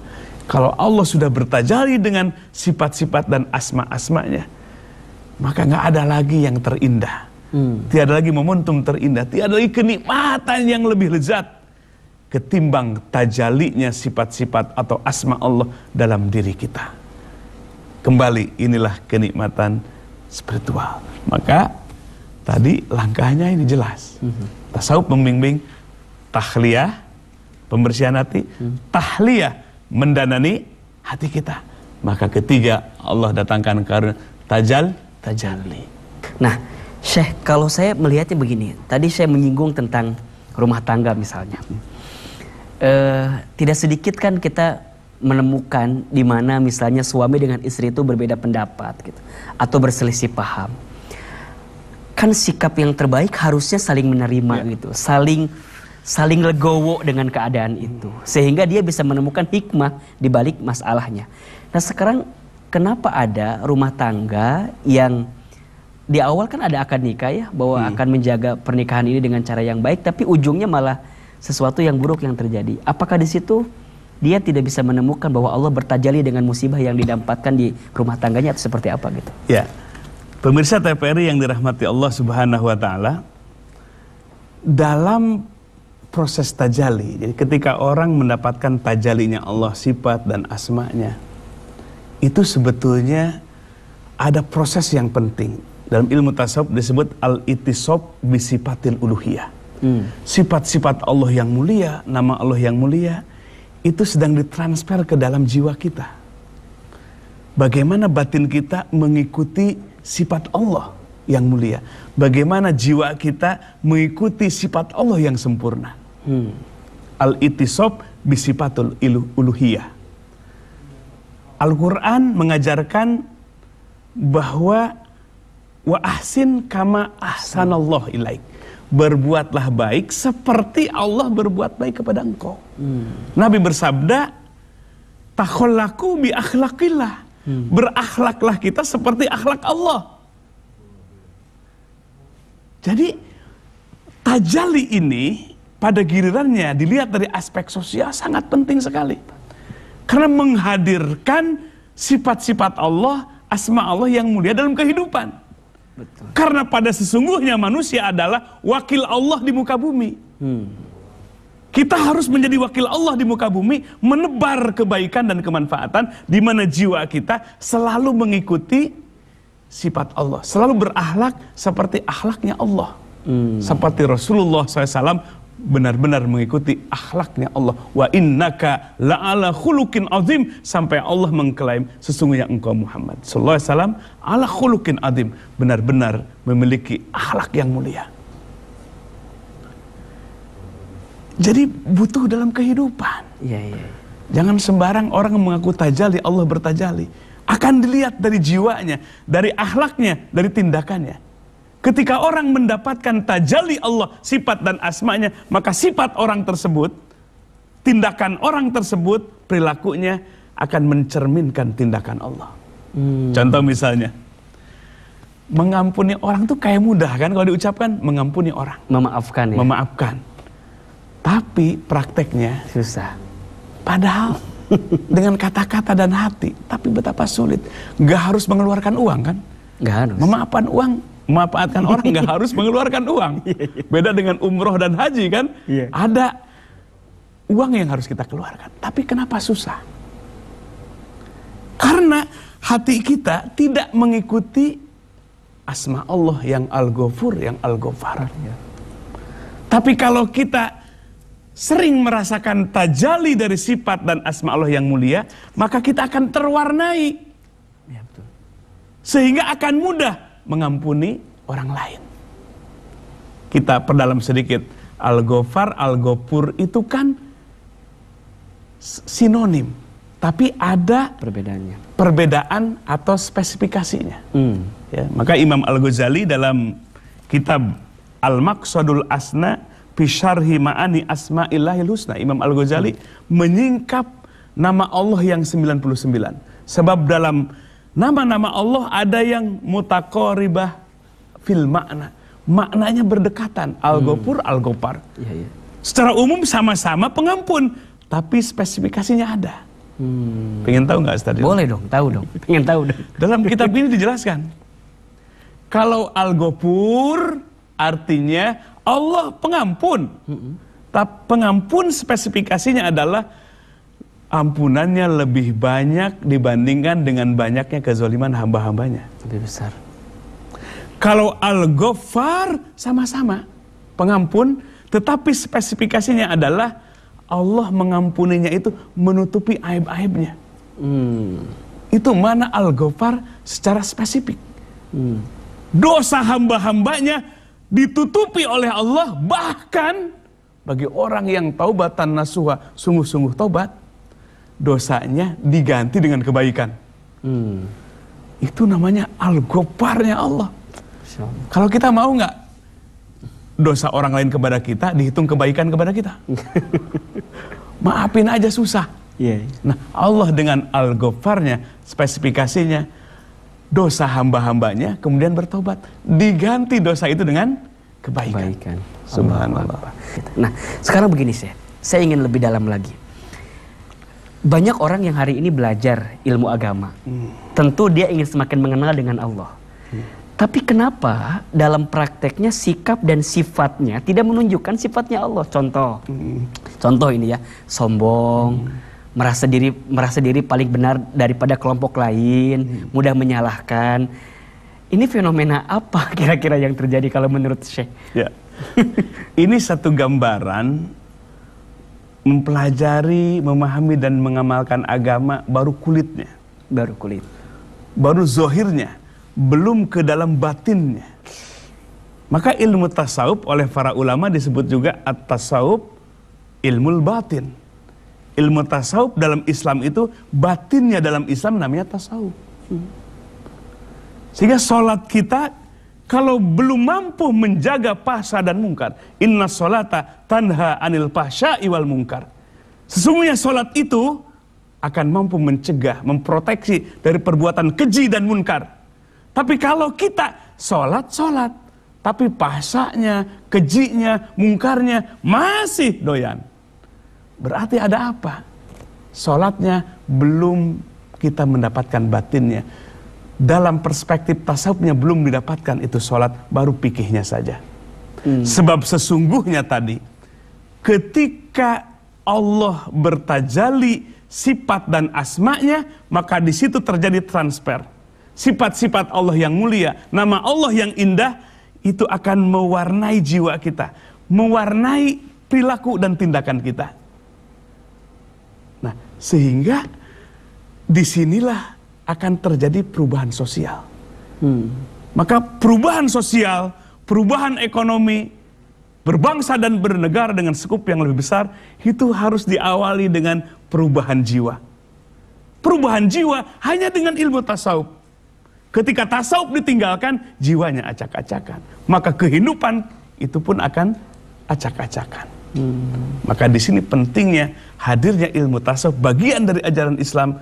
Kalau Allah sudah bertajali dengan sifat-sifat dan asma-asmanya, maka nggak ada lagi yang terindah. Hmm. Tiada lagi momentum terindah, tiada lagi kenikmatan yang lebih lezat ketimbang tajalinya sifat-sifat atau asma Allah dalam diri kita. Kembali inilah kenikmatan spiritual. Maka tadi langkahnya ini jelas. Hmm. Tasawuf membimbing tahliyah, pembersihan hati, hmm. tahliyah mendanani hati kita. Maka ketiga Allah datangkan karena tajal tajalli. Nah, Syekh kalau saya melihatnya begini, tadi saya menyinggung tentang rumah tangga misalnya. E, tidak sedikit kan kita menemukan di mana misalnya suami dengan istri itu berbeda pendapat gitu atau berselisih paham. Kan sikap yang terbaik harusnya saling menerima ya. gitu, saling saling legowo dengan keadaan itu sehingga dia bisa menemukan hikmah di balik masalahnya. Nah, sekarang kenapa ada rumah tangga yang di awal kan ada akan nikah ya bahwa hmm. akan menjaga pernikahan ini dengan cara yang baik tapi ujungnya malah sesuatu yang buruk yang terjadi. Apakah di situ dia tidak bisa menemukan bahwa Allah bertajali dengan musibah yang didapatkan di rumah tangganya atau seperti apa gitu? Ya. Pemirsa TPRI yang dirahmati Allah Subhanahu wa taala dalam proses tajali. Jadi ketika orang mendapatkan tajalinya Allah sifat dan asmanya, itu sebetulnya ada proses yang penting. Dalam ilmu tasawuf disebut al-itisob bisipatil uluhiyah. sifat hmm. Sifat-sifat Allah yang mulia, nama Allah yang mulia, itu sedang ditransfer ke dalam jiwa kita. Bagaimana batin kita mengikuti sifat Allah yang mulia. Bagaimana jiwa kita mengikuti sifat Allah yang sempurna. Hmm. Al-Ittisab bisipatul uluhiyah. Al-Quran mengajarkan bahwa wa ahsin kama ahsanallah ilaik. Berbuatlah baik seperti Allah berbuat baik kepada engkau. Hmm. Nabi bersabda, takhollaku bi akhlaqillah. Hmm. Berakhlaklah kita seperti akhlak Allah. Jadi tajali ini pada gilirannya dilihat dari aspek sosial sangat penting sekali. Karena menghadirkan sifat-sifat Allah, asma Allah yang mulia dalam kehidupan. Betul. Karena pada sesungguhnya manusia adalah wakil Allah di muka bumi. Hmm. Kita harus menjadi wakil Allah di muka bumi, menebar kebaikan dan kemanfaatan di mana jiwa kita selalu mengikuti sifat Allah, selalu berahlak seperti ahlaknya Allah. Hmm. Seperti Rasulullah SAW benar-benar mengikuti akhlaknya Allah wa innaka la'ala khuluqin azim sampai Allah mengklaim sesungguhnya engkau Muhammad sallallahu alaihi wasallam ala khuluqin azim benar-benar memiliki akhlak yang mulia jadi butuh dalam kehidupan ya, ya. jangan sembarang orang mengaku tajali Allah bertajali akan dilihat dari jiwanya dari akhlaknya dari tindakannya Ketika orang mendapatkan tajali Allah sifat dan asmanya, maka sifat orang tersebut, tindakan orang tersebut, perilakunya akan mencerminkan tindakan Allah. Hmm. Contoh misalnya, mengampuni orang tuh kayak mudah kan kalau diucapkan mengampuni orang. Memaafkan ya. Memaafkan. Tapi prakteknya susah. Padahal dengan kata-kata dan hati, tapi betapa sulit. Gak harus mengeluarkan uang kan? Gak harus. Memaafkan uang memanfaatkan orang nggak harus mengeluarkan uang. Iya, iya. Beda dengan umroh dan haji kan, iya. ada uang yang harus kita keluarkan. Tapi kenapa susah? Karena hati kita tidak mengikuti asma Allah yang Al-Ghafur, yang Al-Ghafar. Tapi kalau kita sering merasakan tajali dari sifat dan asma Allah yang mulia, maka kita akan terwarnai. Sehingga akan mudah mengampuni orang lain. Kita perdalam sedikit. Al-Ghafar, Al-Ghafur itu kan sinonim. Tapi ada perbedaannya. Perbedaan atau spesifikasinya. Hmm. Ya, maka Imam Al-Ghazali dalam kitab Al-Maqsadul Asna Pisharhi Ma'ani Asma'illahil Husna. Imam Al-Ghazali hmm. menyingkap nama Allah yang 99. Sebab dalam Nama-nama Allah ada yang mutakoribah fil makna. Maknanya berdekatan. Al-Ghafur, hmm. Al-Ghafar. Ya, ya. Secara umum sama-sama pengampun. Tapi spesifikasinya ada. Hmm. Pengen tahu nggak Ustaz? Boleh dong, tahu dong. Pengen tahu dong. Dalam kitab ini dijelaskan. Kalau Al-Ghafur artinya Allah pengampun. Hmm. Pengampun spesifikasinya adalah ampunannya lebih banyak dibandingkan dengan banyaknya kezaliman hamba-hambanya. Lebih besar. Kalau Al-Ghaffar sama-sama pengampun, tetapi spesifikasinya adalah Allah mengampuninya itu menutupi aib-aibnya. Hmm. Itu mana Al-Ghaffar secara spesifik. Hmm. Dosa hamba-hambanya ditutupi oleh Allah bahkan bagi orang yang taubatan nasuha sungguh-sungguh taubat dosanya diganti dengan kebaikan. Hmm. Itu namanya al algoparnya Allah. Kalau kita mau nggak dosa orang lain kepada kita dihitung kebaikan kepada kita. Maafin aja susah. Yeah. Nah Allah dengan al algofarnya spesifikasinya dosa hamba-hambanya kemudian bertobat diganti dosa itu dengan kebaikan. kebaikan. Subhanallah. Nah sekarang begini saya, saya ingin lebih dalam lagi banyak orang yang hari ini belajar ilmu agama. Hmm. Tentu dia ingin semakin mengenal dengan Allah. Hmm. Tapi kenapa dalam prakteknya sikap dan sifatnya tidak menunjukkan sifatnya Allah? Contoh, hmm. contoh ini ya, sombong, hmm. merasa diri merasa diri paling benar daripada kelompok lain, hmm. mudah menyalahkan. Ini fenomena apa kira-kira yang terjadi kalau menurut Sheikh Ya. ini satu gambaran mempelajari, memahami dan mengamalkan agama baru kulitnya, baru kulit. Baru zohirnya, belum ke dalam batinnya. Maka ilmu tasawuf oleh para ulama disebut juga at-tasawuf ilmu batin. Ilmu tasawuf dalam Islam itu batinnya dalam Islam namanya tasawuf. Sehingga sholat kita kalau belum mampu menjaga pahsya dan mungkar. Inna solata tanha anil pasha iwal mungkar. Sesungguhnya solat itu akan mampu mencegah, memproteksi dari perbuatan keji dan munkar. Tapi kalau kita solat, solat. Tapi pahsanya, kejinya, mungkarnya masih doyan. Berarti ada apa? Solatnya belum kita mendapatkan batinnya dalam perspektif tasawufnya belum didapatkan itu sholat, baru pikihnya saja. Hmm. Sebab sesungguhnya tadi, ketika Allah bertajali sifat dan asma'nya, maka di situ terjadi transfer. Sifat-sifat Allah yang mulia, nama Allah yang indah, itu akan mewarnai jiwa kita, mewarnai perilaku dan tindakan kita. Nah, sehingga disinilah akan terjadi perubahan sosial. Hmm. Maka perubahan sosial, perubahan ekonomi, berbangsa dan bernegara dengan sekup yang lebih besar, itu harus diawali dengan perubahan jiwa. Perubahan jiwa hanya dengan ilmu tasawuf. Ketika tasawuf ditinggalkan, jiwanya acak-acakan. Maka kehidupan itu pun akan acak-acakan. Hmm. Maka di sini pentingnya hadirnya ilmu tasawuf bagian dari ajaran Islam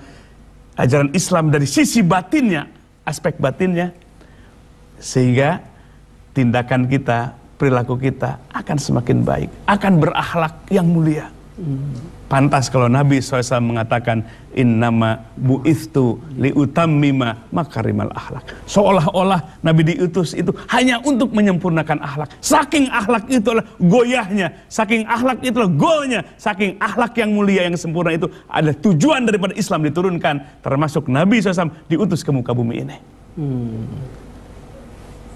ajaran Islam dari sisi batinnya, aspek batinnya, sehingga tindakan kita, perilaku kita akan semakin baik, akan berakhlak yang mulia. Pantas kalau Nabi SAW mengatakan innama buistu liutammima makarimal akhlak. Seolah-olah Nabi diutus itu hanya untuk menyempurnakan akhlak. Saking akhlak itu adalah goyahnya, saking akhlak itu adalah golnya, saking akhlak yang mulia yang sempurna itu adalah tujuan daripada Islam diturunkan termasuk Nabi SAW diutus ke muka bumi ini. Hmm.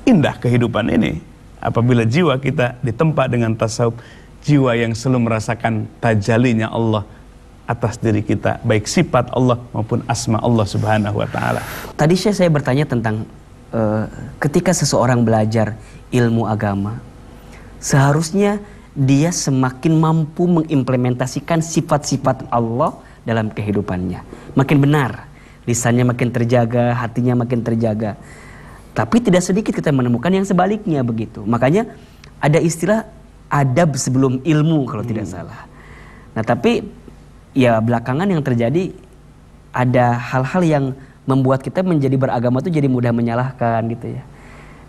Indah kehidupan ini apabila jiwa kita ditempa dengan tasawuf jiwa yang selalu merasakan tajalinya Allah atas diri kita baik sifat Allah maupun asma Allah Subhanahu wa taala. Tadi saya, saya bertanya tentang e, ketika seseorang belajar ilmu agama seharusnya dia semakin mampu mengimplementasikan sifat-sifat Allah dalam kehidupannya. Makin benar, lisannya makin terjaga, hatinya makin terjaga. Tapi tidak sedikit kita menemukan yang sebaliknya begitu. Makanya ada istilah adab sebelum ilmu kalau hmm. tidak salah. Nah, tapi ya belakangan yang terjadi ada hal-hal yang membuat kita menjadi beragama itu jadi mudah menyalahkan gitu ya.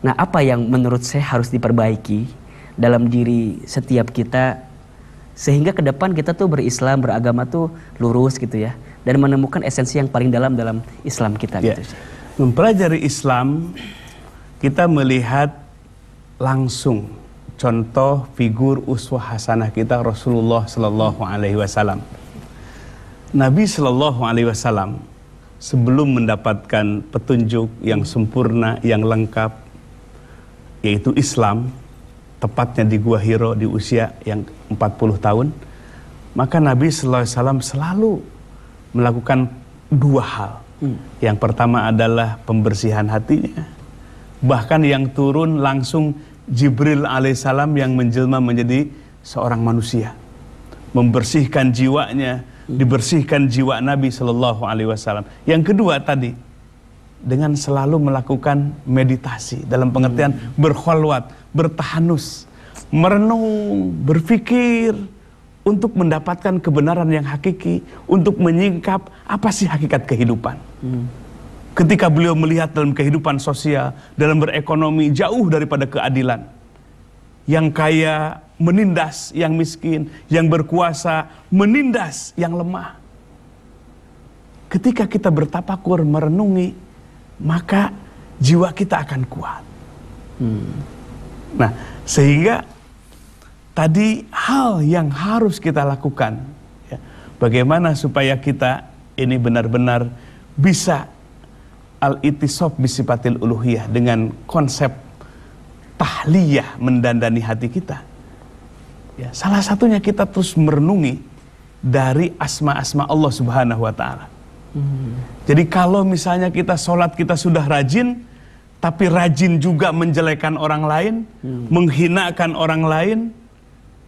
Nah, apa yang menurut saya harus diperbaiki dalam diri setiap kita sehingga ke depan kita tuh berislam, beragama tuh lurus gitu ya dan menemukan esensi yang paling dalam dalam Islam kita ya. gitu. Mempelajari Islam kita melihat langsung contoh figur uswah hasanah kita Rasulullah Shallallahu Alaihi Wasallam. Nabi Shallallahu Alaihi Wasallam sebelum mendapatkan petunjuk yang sempurna, yang lengkap, yaitu Islam, tepatnya di Gua Hiro di usia yang 40 tahun, maka Nabi Shallallahu Alaihi Wasallam selalu melakukan dua hal. Hmm. Yang pertama adalah pembersihan hatinya, bahkan yang turun langsung Jibril alaihissalam yang menjelma menjadi seorang manusia, membersihkan jiwanya, dibersihkan jiwa Nabi Shallallahu Alaihi Wasallam. Yang kedua tadi dengan selalu melakukan meditasi dalam pengertian berkhulwat berkholwat, bertahanus, merenung, berpikir untuk mendapatkan kebenaran yang hakiki, untuk menyingkap apa sih hakikat kehidupan ketika beliau melihat dalam kehidupan sosial, dalam berekonomi jauh daripada keadilan. Yang kaya menindas yang miskin, yang berkuasa menindas yang lemah. Ketika kita bertapakur merenungi, maka jiwa kita akan kuat. Hmm. Nah, sehingga tadi hal yang harus kita lakukan, ya, bagaimana supaya kita ini benar-benar bisa al itisof bisipatil uluhiyah dengan konsep tahliyah mendandani hati kita. Ya, salah satunya kita terus merenungi dari asma-asma Allah Subhanahu wa taala. Jadi kalau misalnya kita sholat kita sudah rajin, tapi rajin juga menjelekan orang lain, hmm. menghinakan orang lain,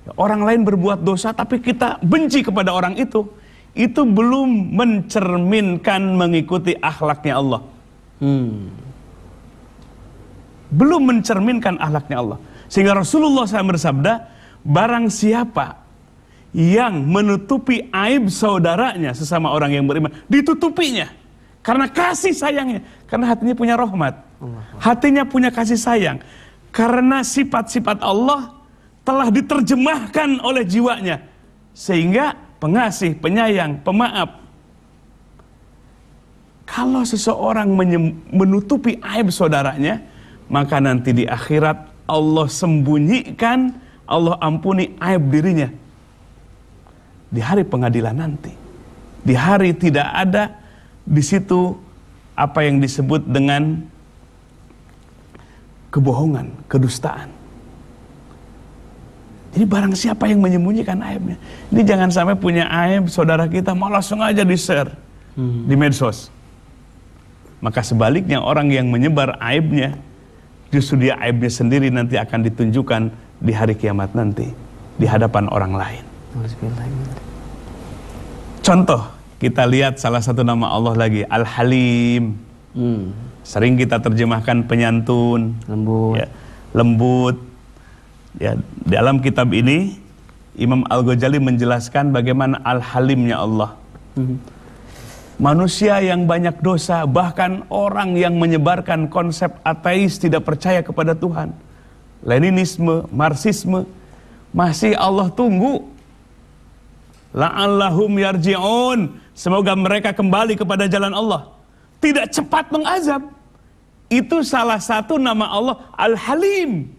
ya, orang lain berbuat dosa tapi kita benci kepada orang itu, itu belum mencerminkan mengikuti akhlaknya Allah. Hmm. Belum mencerminkan ahlaknya Allah. Sehingga Rasulullah SAW bersabda, barang siapa yang menutupi aib saudaranya sesama orang yang beriman, ditutupinya. Karena kasih sayangnya, karena hatinya punya rahmat. Hatinya punya kasih sayang. Karena sifat-sifat Allah telah diterjemahkan oleh jiwanya. Sehingga pengasih, penyayang, pemaaf, kalau seseorang menutupi aib saudaranya, maka nanti di akhirat Allah sembunyikan, Allah ampuni aib dirinya. Di hari pengadilan nanti. Di hari tidak ada di situ apa yang disebut dengan kebohongan, kedustaan. Jadi barang siapa yang menyembunyikan aibnya. Ini jangan sampai punya aib saudara kita malah sengaja di-share hmm. di medsos maka sebaliknya orang yang menyebar aibnya, justru dia aibnya sendiri nanti akan ditunjukkan di hari kiamat nanti, di hadapan orang lain. Contoh, kita lihat salah satu nama Allah lagi, Al-Halim. Hmm. Sering kita terjemahkan penyantun, lembut. Ya, lembut. Ya, dalam kitab ini, Imam Al-Ghazali menjelaskan bagaimana Al-Halimnya Allah. Hmm. Manusia yang banyak dosa, bahkan orang yang menyebarkan konsep ateis tidak percaya kepada Tuhan. Leninisme, Marxisme, masih Allah tunggu. La'allahum yarji'un. Semoga mereka kembali kepada jalan Allah. Tidak cepat mengazab. Itu salah satu nama Allah Al-Halim.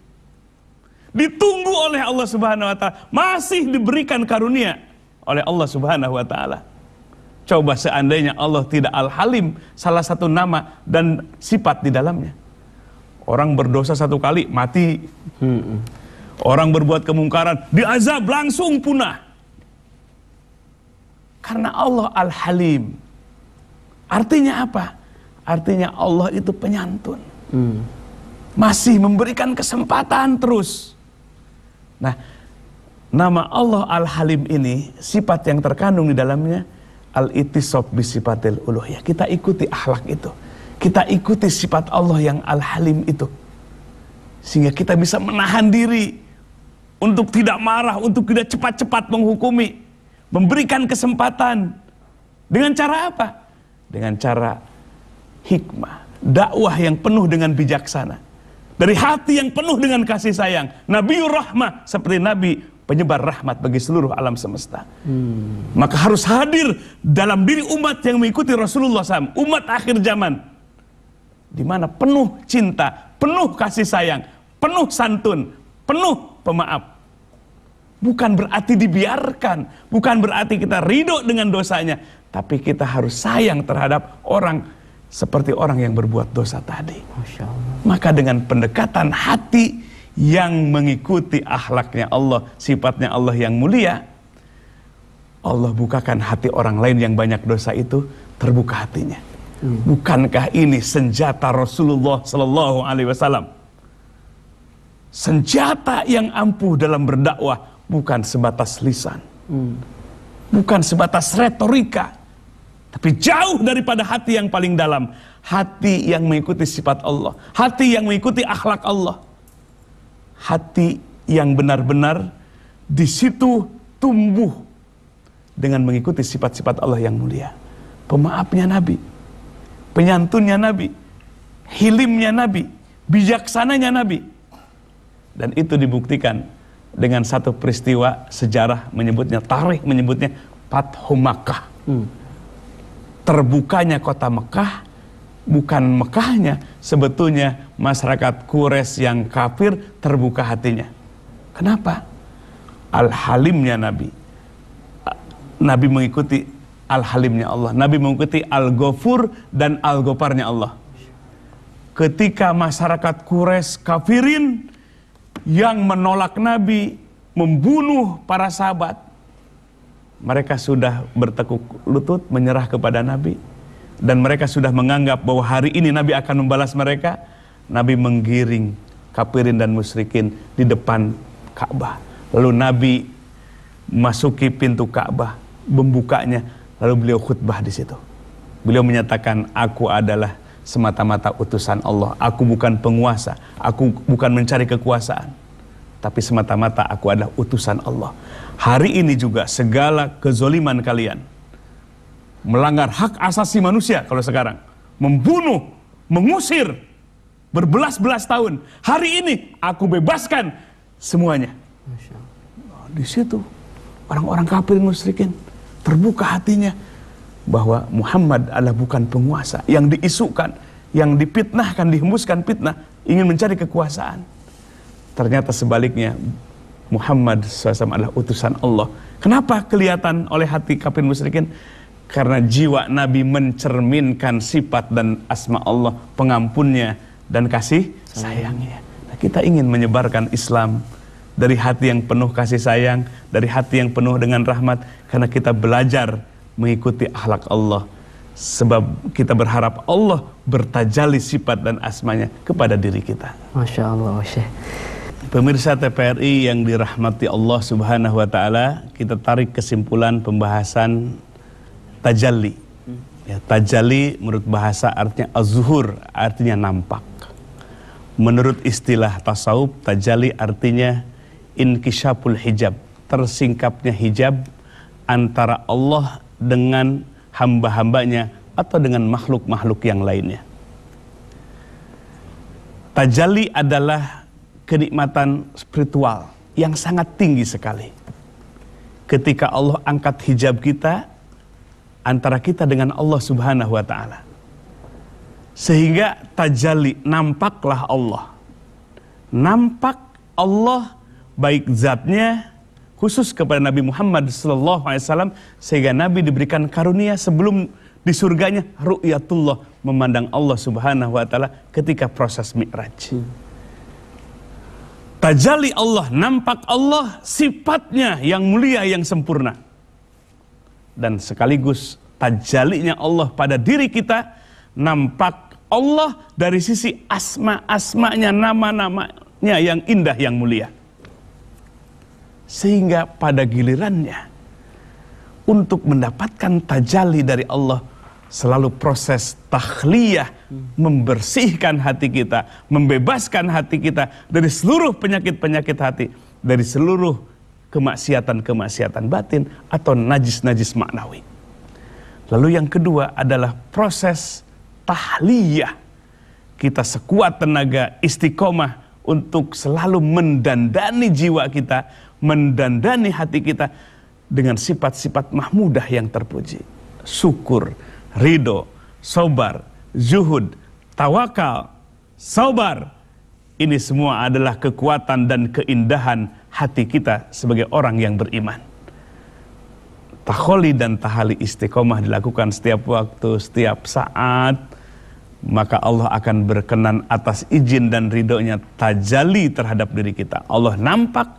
Ditunggu oleh Allah Subhanahu wa taala, masih diberikan karunia oleh Allah Subhanahu wa taala. Coba seandainya Allah tidak Al-Halim, salah satu nama dan sifat di dalamnya. Orang berdosa satu kali, mati. Hmm. Orang berbuat kemungkaran, diazab langsung punah. Karena Allah Al-Halim. Artinya apa? Artinya Allah itu penyantun. Hmm. Masih memberikan kesempatan terus. Nah, nama Allah Al-Halim ini, sifat yang terkandung di dalamnya, al-ittisab sifatil uluhiyah. Kita ikuti ahlak itu. Kita ikuti sifat Allah yang al-halim itu. Sehingga kita bisa menahan diri untuk tidak marah, untuk tidak cepat-cepat menghukumi, memberikan kesempatan. Dengan cara apa? Dengan cara hikmah, dakwah yang penuh dengan bijaksana. Dari hati yang penuh dengan kasih sayang. Nabiur Rahmah seperti Nabi penyebar rahmat bagi seluruh alam semesta. Hmm. Maka harus hadir dalam diri umat yang mengikuti Rasulullah SAW, umat akhir zaman, di mana penuh cinta, penuh kasih sayang, penuh santun, penuh pemaaf. Bukan berarti dibiarkan, bukan berarti kita ridho dengan dosanya, tapi kita harus sayang terhadap orang seperti orang yang berbuat dosa tadi. Maka dengan pendekatan hati, yang mengikuti ahlaknya Allah, sifatnya Allah yang mulia, Allah bukakan hati orang lain yang banyak dosa itu, terbuka hatinya. Hmm. Bukankah ini senjata Rasulullah Sallallahu Alaihi Wasallam? Senjata yang ampuh dalam berdakwah bukan sebatas lisan, hmm. bukan sebatas retorika, tapi jauh daripada hati yang paling dalam, hati yang mengikuti sifat Allah, hati yang mengikuti akhlak Allah hati yang benar-benar di situ tumbuh dengan mengikuti sifat-sifat Allah yang mulia. Pemaafnya Nabi, penyantunnya Nabi, hilimnya Nabi, bijaksananya Nabi. Dan itu dibuktikan dengan satu peristiwa sejarah menyebutnya, tarikh menyebutnya Fathu Makkah. Hmm. Terbukanya kota Mekah bukan Mekahnya, sebetulnya masyarakat Quraisy yang kafir terbuka hatinya. Kenapa? Al-Halimnya Nabi. Nabi mengikuti Al-Halimnya Allah. Nabi mengikuti Al-Ghafur dan Al-Ghafarnya Allah. Ketika masyarakat Quraisy kafirin yang menolak Nabi, membunuh para sahabat, mereka sudah bertekuk lutut menyerah kepada Nabi dan mereka sudah menganggap bahwa hari ini Nabi akan membalas mereka, Nabi menggiring kafirin dan musyrikin di depan Ka'bah. Lalu Nabi masuki pintu Ka'bah, membukanya, lalu beliau khutbah di situ. Beliau menyatakan, aku adalah semata-mata utusan Allah. Aku bukan penguasa, aku bukan mencari kekuasaan. Tapi semata-mata aku adalah utusan Allah. Hari ini juga segala kezoliman kalian, melanggar hak asasi manusia kalau sekarang, membunuh, mengusir berbelas-belas tahun. Hari ini aku bebaskan semuanya. Oh, di situ orang-orang kafir musyrikin terbuka hatinya bahwa Muhammad adalah bukan penguasa yang diisukan, yang dipitnahkan, dihembuskan fitnah, ingin mencari kekuasaan. Ternyata sebaliknya Muhammad SAW adalah utusan Allah. Kenapa kelihatan oleh hati kafir musyrikin? karena jiwa Nabi mencerminkan sifat dan asma Allah pengampunnya dan kasih sayangnya. Nah, kita ingin menyebarkan Islam dari hati yang penuh kasih sayang, dari hati yang penuh dengan rahmat, karena kita belajar mengikuti akhlak Allah. Sebab kita berharap Allah bertajali sifat dan asmanya kepada diri kita. Masya Allah, Masya. Pemirsa TPRI yang dirahmati Allah Subhanahu wa Ta'ala, kita tarik kesimpulan pembahasan tajalli. Ya, tajalli menurut bahasa artinya azhur, artinya nampak. Menurut istilah tasawuf, tajalli artinya inkisyapul hijab, tersingkapnya hijab antara Allah dengan hamba-hambanya atau dengan makhluk-makhluk yang lainnya. Tajalli adalah kenikmatan spiritual yang sangat tinggi sekali. Ketika Allah angkat hijab kita, antara kita dengan Allah Subhanahu wa taala. Sehingga tajalli nampaklah Allah. Nampak Allah baik zatnya khusus kepada Nabi Muhammad SAW sehingga Nabi diberikan karunia sebelum di surganya ru'yatullah memandang Allah Subhanahu wa taala ketika proses mi'raj. Tajali Allah, nampak Allah sifatnya yang mulia yang sempurna dan sekaligus tajalinya Allah pada diri kita nampak Allah dari sisi asma-asmanya, nama-namanya yang indah, yang mulia. Sehingga pada gilirannya, untuk mendapatkan tajali dari Allah, selalu proses tahliyah membersihkan hati kita, membebaskan hati kita dari seluruh penyakit-penyakit hati, dari seluruh kemaksiatan-kemaksiatan batin atau najis-najis maknawi. Lalu yang kedua adalah proses tahliyah. Kita sekuat tenaga istiqomah untuk selalu mendandani jiwa kita, mendandani hati kita dengan sifat-sifat mahmudah yang terpuji. Syukur, ridho, sobar, zuhud, tawakal, sobar, ini semua adalah kekuatan dan keindahan hati kita sebagai orang yang beriman. Taholi dan tahali istiqomah dilakukan setiap waktu, setiap saat. Maka Allah akan berkenan atas izin dan ridhonya tajali terhadap diri kita. Allah nampak,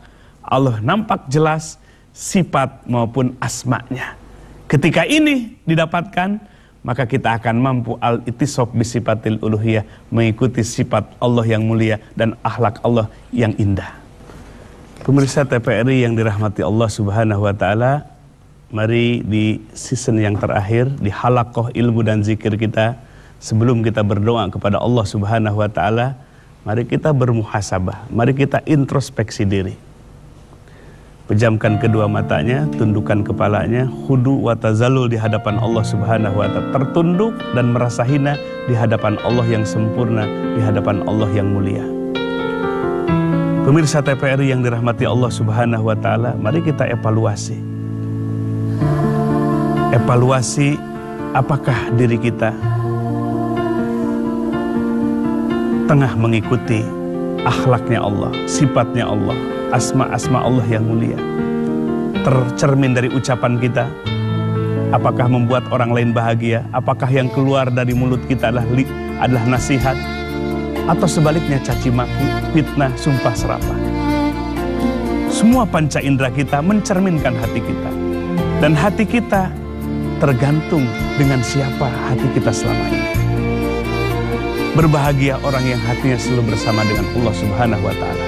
Allah nampak jelas sifat maupun asmatnya. Ketika ini didapatkan, maka kita akan mampu al-itisab bisifatil uluhiyah mengikuti sifat Allah yang mulia dan akhlak Allah yang indah. Pemirsa TPRI yang dirahmati Allah Subhanahu wa taala, mari di season yang terakhir di halakoh ilmu dan zikir kita sebelum kita berdoa kepada Allah Subhanahu wa taala, mari kita bermuhasabah, mari kita introspeksi diri. Pejamkan kedua matanya, tundukkan kepalanya, hudu watazalul zalul di hadapan Allah Subhanahu wa taala. Tertunduk dan merasa hina di hadapan Allah yang sempurna, di hadapan Allah yang mulia. Pemirsa TPRI yang dirahmati Allah Subhanahu wa taala, mari kita evaluasi. Evaluasi apakah diri kita tengah mengikuti akhlaknya Allah, sifatnya Allah, asma-asma Allah yang mulia. Tercermin dari ucapan kita, apakah membuat orang lain bahagia, apakah yang keluar dari mulut kita adalah, adalah nasihat, atau sebaliknya caci maki, fitnah, sumpah serapah. Semua panca indera kita mencerminkan hati kita. Dan hati kita tergantung dengan siapa hati kita selama ini. Berbahagia orang yang hatinya selalu bersama dengan Allah Subhanahu wa taala.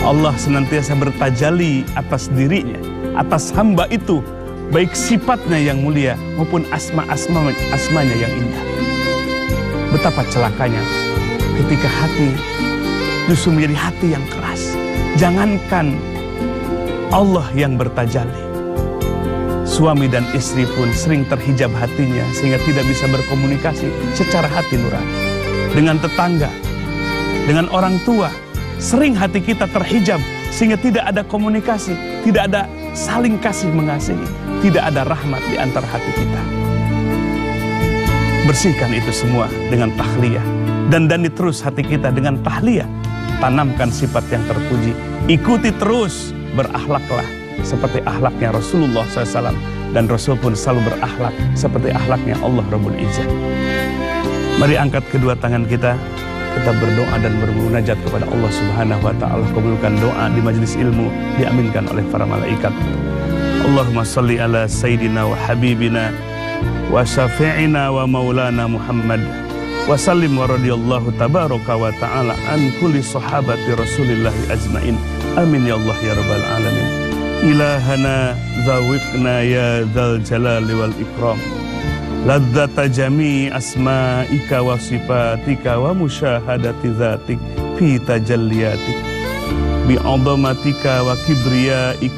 Allah senantiasa bertajali atas dirinya, atas hamba itu, baik sifatnya yang mulia maupun asma-asma asmanya yang indah. Betapa celakanya ketika hati justru menjadi hati yang keras. Jangankan Allah yang bertajali. Suami dan istri pun sering terhijab hatinya sehingga tidak bisa berkomunikasi secara hati nurani dengan tetangga, dengan orang tua. Sering hati kita terhijab sehingga tidak ada komunikasi, tidak ada saling kasih mengasihi, tidak ada rahmat di antara hati kita. Bersihkan itu semua dengan tahliyah dan dani terus hati kita dengan tahliyah. Tanamkan sifat yang terpuji, ikuti terus, berakhlaklah seperti akhlaknya Rasulullah SAW dan Rasul pun selalu berakhlak seperti akhlaknya Allah Rabbul Izzah. Mari angkat kedua tangan kita kita berdoa dan bermunajat kepada Allah Subhanahu wa taala kabulkan doa di majelis ilmu diaminkan oleh para malaikat Allahumma salli ala Sayidina wa habibina wa syafi'ina wa maulana Muhammad wa sallim wa radiyallahu tabaraka wa ta'ala an kulli sahabati rasulillahi ajmain amin ya Allah ya rabbal alamin ilahana zawiqna ya dzal jalali wal ikram ladzata jami asma'ika wa sifatika wa musyahadati zatik fi tajalliyatik bi azamatika wa kibriyaik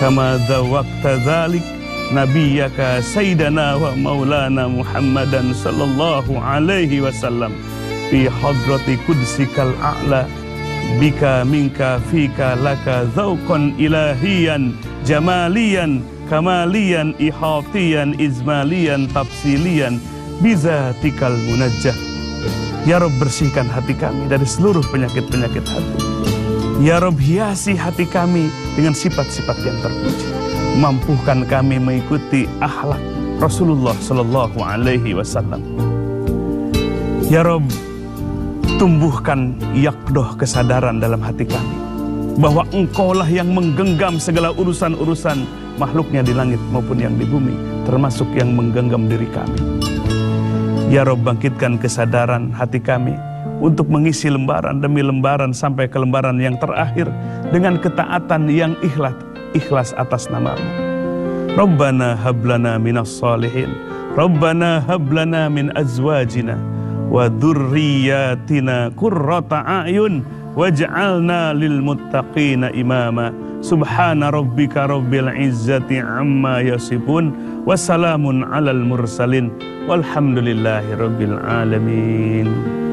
kama zawakta zalik nabiyaka sayyidana wa maulana muhammadan sallallahu alaihi wasallam fi hadrati kudsikal a'la bika minka fika laka kamalian ihatian izmalian tafsilian tikal munajjah Ya Rob bersihkan hati kami dari seluruh penyakit-penyakit hati Ya Rob hiasi hati kami dengan sifat-sifat yang terpuji mampukan kami mengikuti akhlak Rasulullah Shallallahu Alaihi Wasallam Ya Rob tumbuhkan yakdoh kesadaran dalam hati kami bahwa engkaulah yang menggenggam segala urusan-urusan makhluknya di langit maupun yang di bumi, termasuk yang menggenggam diri kami. Ya Rob, bangkitkan kesadaran hati kami untuk mengisi lembaran demi lembaran sampai ke lembaran yang terakhir dengan ketaatan yang ikhlas, ikhlas atas namamu. Rabbana hablana minas salihin. Rabbana hablana min azwajina wa dhurriyyatina qurrata a'yun واجعلنا للمتقين إماما سبحان ربك رب العزة عما يصفون وسلام على المرسلين والحمد لله رب العالمين